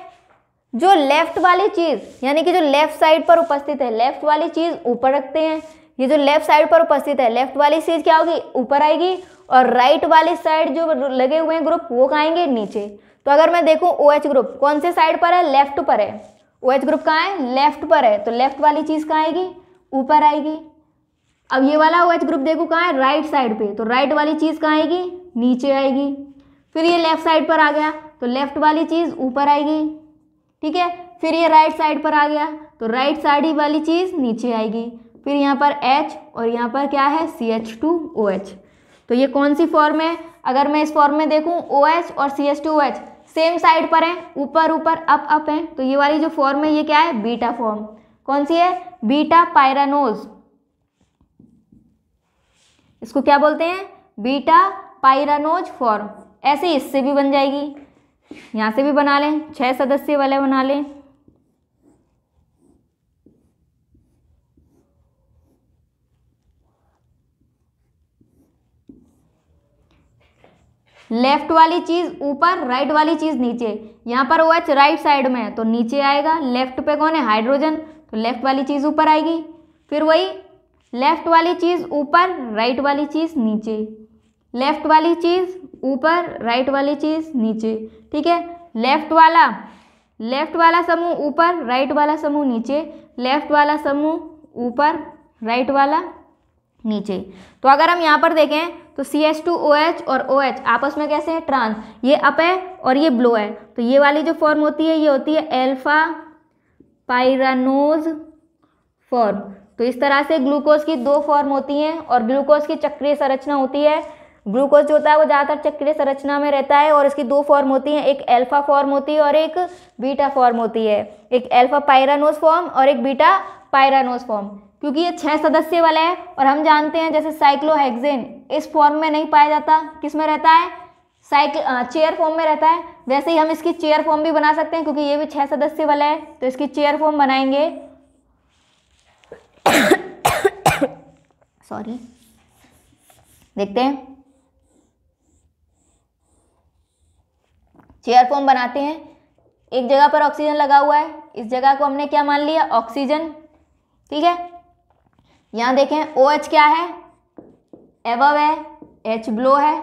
जो लेफ्ट वाली चीज़ यानी कि जो लेफ्ट साइड पर उपस्थित है लेफ्ट वाली चीज़ ऊपर रखते हैं ये जो लेफ्ट साइड पर उपस्थित है लेफ्ट वाली चीज़ क्या होगी ऊपर आएगी और राइट वाली साइड जो लगे हुए हैं ग्रुप वो आएंगे नीचे तो अगर मैं देखूँ ओ OH ग्रुप कौन से साइड पर है लेफ्ट पर है ओ OH ग्रुप कहाँ है लेफ्ट पर है तो लेफ्ट वाली चीज़ कहाँ आएगी ऊपर आएगी अब ये वाला ओ OH ग्रुप देखो कहाँ है राइट साइड पे तो राइट वाली चीज़ कहाँ आएगी नीचे आएगी फिर ये लेफ्ट साइड पर आ गया तो लेफ्ट वाली चीज़ ऊपर आएगी ठीक है फिर ये राइट साइड पर आ गया तो राइट साइड वाली चीज़ नीचे आएगी फिर यहाँ पर H और यहाँ पर क्या है C H two O H तो ये कौन सी फॉर्म है अगर मैं इस फॉर्म में देखूँ ओ एच और C H two O H same side पर है ऊपर ऊपर अप अप है तो ये वाली जो फॉर्म है ये क्या है बीटा फॉर्म कौन सी है बीटा पायरानोज इसको क्या बोलते हैं बीटा पायरानोज फॉर्म ऐसे इससे भी बन जाएगी यहाँ से भी बना लें छः सदस्य वाले बना लें लेफ्ट वाली चीज़ ऊपर राइट वाली चीज़ नीचे यहां पर ओएच एच राइट साइड में है तो नीचे आएगा लेफ्ट पे कौन है हाइड्रोजन तो लेफ्ट वाली चीज़ ऊपर आएगी फिर वही लेफ्ट वाली चीज़ ऊपर राइट वाली चीज़ नीचे लेफ्ट वाली चीज़ ऊपर राइट वाली चीज़ नीचे ठीक है लेफ्ट वाला लेफ्ट वाला समूह ऊपर राइट वाला समूह नीचे लेफ्ट वाला समूह ऊपर राइट वाला नीचे तो अगर हम यहाँ पर देखें तो C H two O H और ओ एच आपस में कैसे है ट्रांस ये अप है और ये ब्लो है तो ये वाली जो फॉर्म होती है ये होती है एल्फा पायरानोज फॉर्म तो इस तरह से ग्लूकोज की दो फॉर्म होती हैं और ग्लूकोज की चक्रीय संरचना होती है ग्लूकोज जो होता है वो ज़्यादातर चक्रीय संरचना में रहता है और इसकी दो फॉर्म होती हैं एक एल्फा फॉर्म होती है और एक बीटा फॉर्म होती है एक एल्फा पायरानोज फॉर्म और एक बीटा पायरानोज फॉर्म क्योंकि ये छः सदस्य वाला है और हम जानते हैं जैसे साइक्लोहेक्सेन इस फॉर्म में नहीं पाया जाता किस में रहता है साइक चेयर फॉर्म में रहता है वैसे ही हम इसकी चेयर फॉर्म भी बना सकते हैं क्योंकि ये भी छः सदस्य वाला है तो इसकी चेयर फॉर्म बनाएंगे सॉरी देखते हैं चेयर फॉर्म बनाते हैं एक जगह पर ऑक्सीजन लगा हुआ है इस जगह को हमने क्या मान लिया ऑक्सीजन ठीक है यहाँ देखें ओ OH क्या है एवव है एच ब्लो है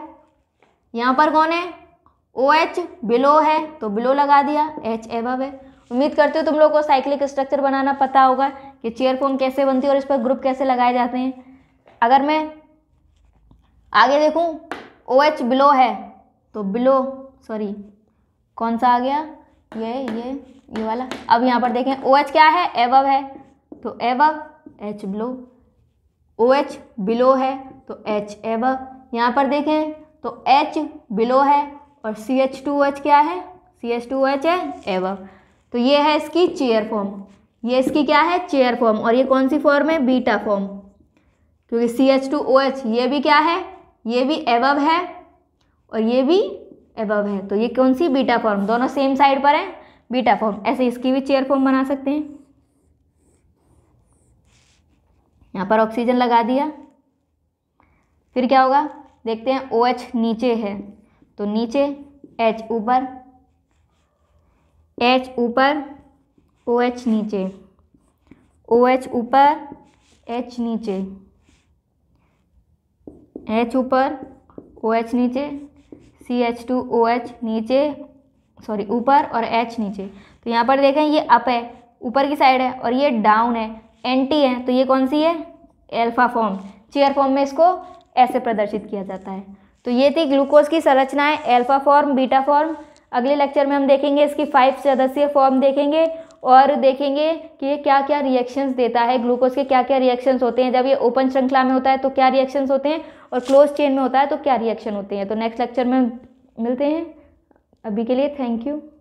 यहाँ पर कौन है ओ एच बिलो है तो बिलो लगा दिया एच एवव है उम्मीद करते हो तुम लोग को साइक्लिक स्ट्रक्चर बनाना पता होगा कि चेयर फॉर्म कैसे बनती है और इस पर ग्रुप कैसे लगाए जाते हैं अगर मैं आगे देखूं ओ OH एच बिलो है तो बिलो सॉरी कौन सा आ गया ये ये ये वाला अब यहाँ पर देखें ओ OH क्या है एवव है तो above H below O H below है तो एच एवव यहाँ पर देखें तो एच बिलो है और सी एच टू एच क्या है सी एच टू एच है एवव तो ये है इसकी चेयर फॉर्म ये इसकी क्या है चेयर फॉर्म और ये कौन सी फॉर्म है बीटा फॉर्म क्योंकि C H two O H ये भी क्या है ये भी एवव है और ये भी एबव है तो ये कौन सी बीटा फॉर्म दोनों सेम साइड पर है बीटा फॉर्म ऐसे इसकी भी चेयर फॉर्म बना सकते हैं यहाँ पर ऑक्सीजन लगा दिया फिर क्या होगा देखते हैं ओ OH नीचे है तो नीचे एच ऊपर एच ऊपर ओ OH नीचे ओ OH ऊपर एच नीचे एच ऊपर ओ OH नीचे C H two O H नीचे सॉरी ऊपर और एच नीचे तो यहाँ पर देखें ये अप है ऊपर की साइड है और ये डाउन है एन टी है तो ये कौन सी है एल्फा फॉर्म चेयर फॉर्म में इसको ऐसे प्रदर्शित किया जाता है तो ये थी ग्लूकोज की संरचनाएं एल्फा फॉर्म बीटा फॉर्म अगले लेक्चर में हम देखेंगे इसकी फाइव सदस्यीय फॉर्म देखेंगे और देखेंगे कि ये क्या क्या रिएक्शंस देता है ग्लूकोज के क्या क्या रिएक्शंस होते हैं जब ये ओपन श्रृंखला में होता है तो क्या रिएक्शंस होते हैं और क्लोज चेन में होता है तो क्या रिएक्शन होते हैं तो नेक्स्ट लेक्चर में मिलते हैं अभी के लिए थैंक यू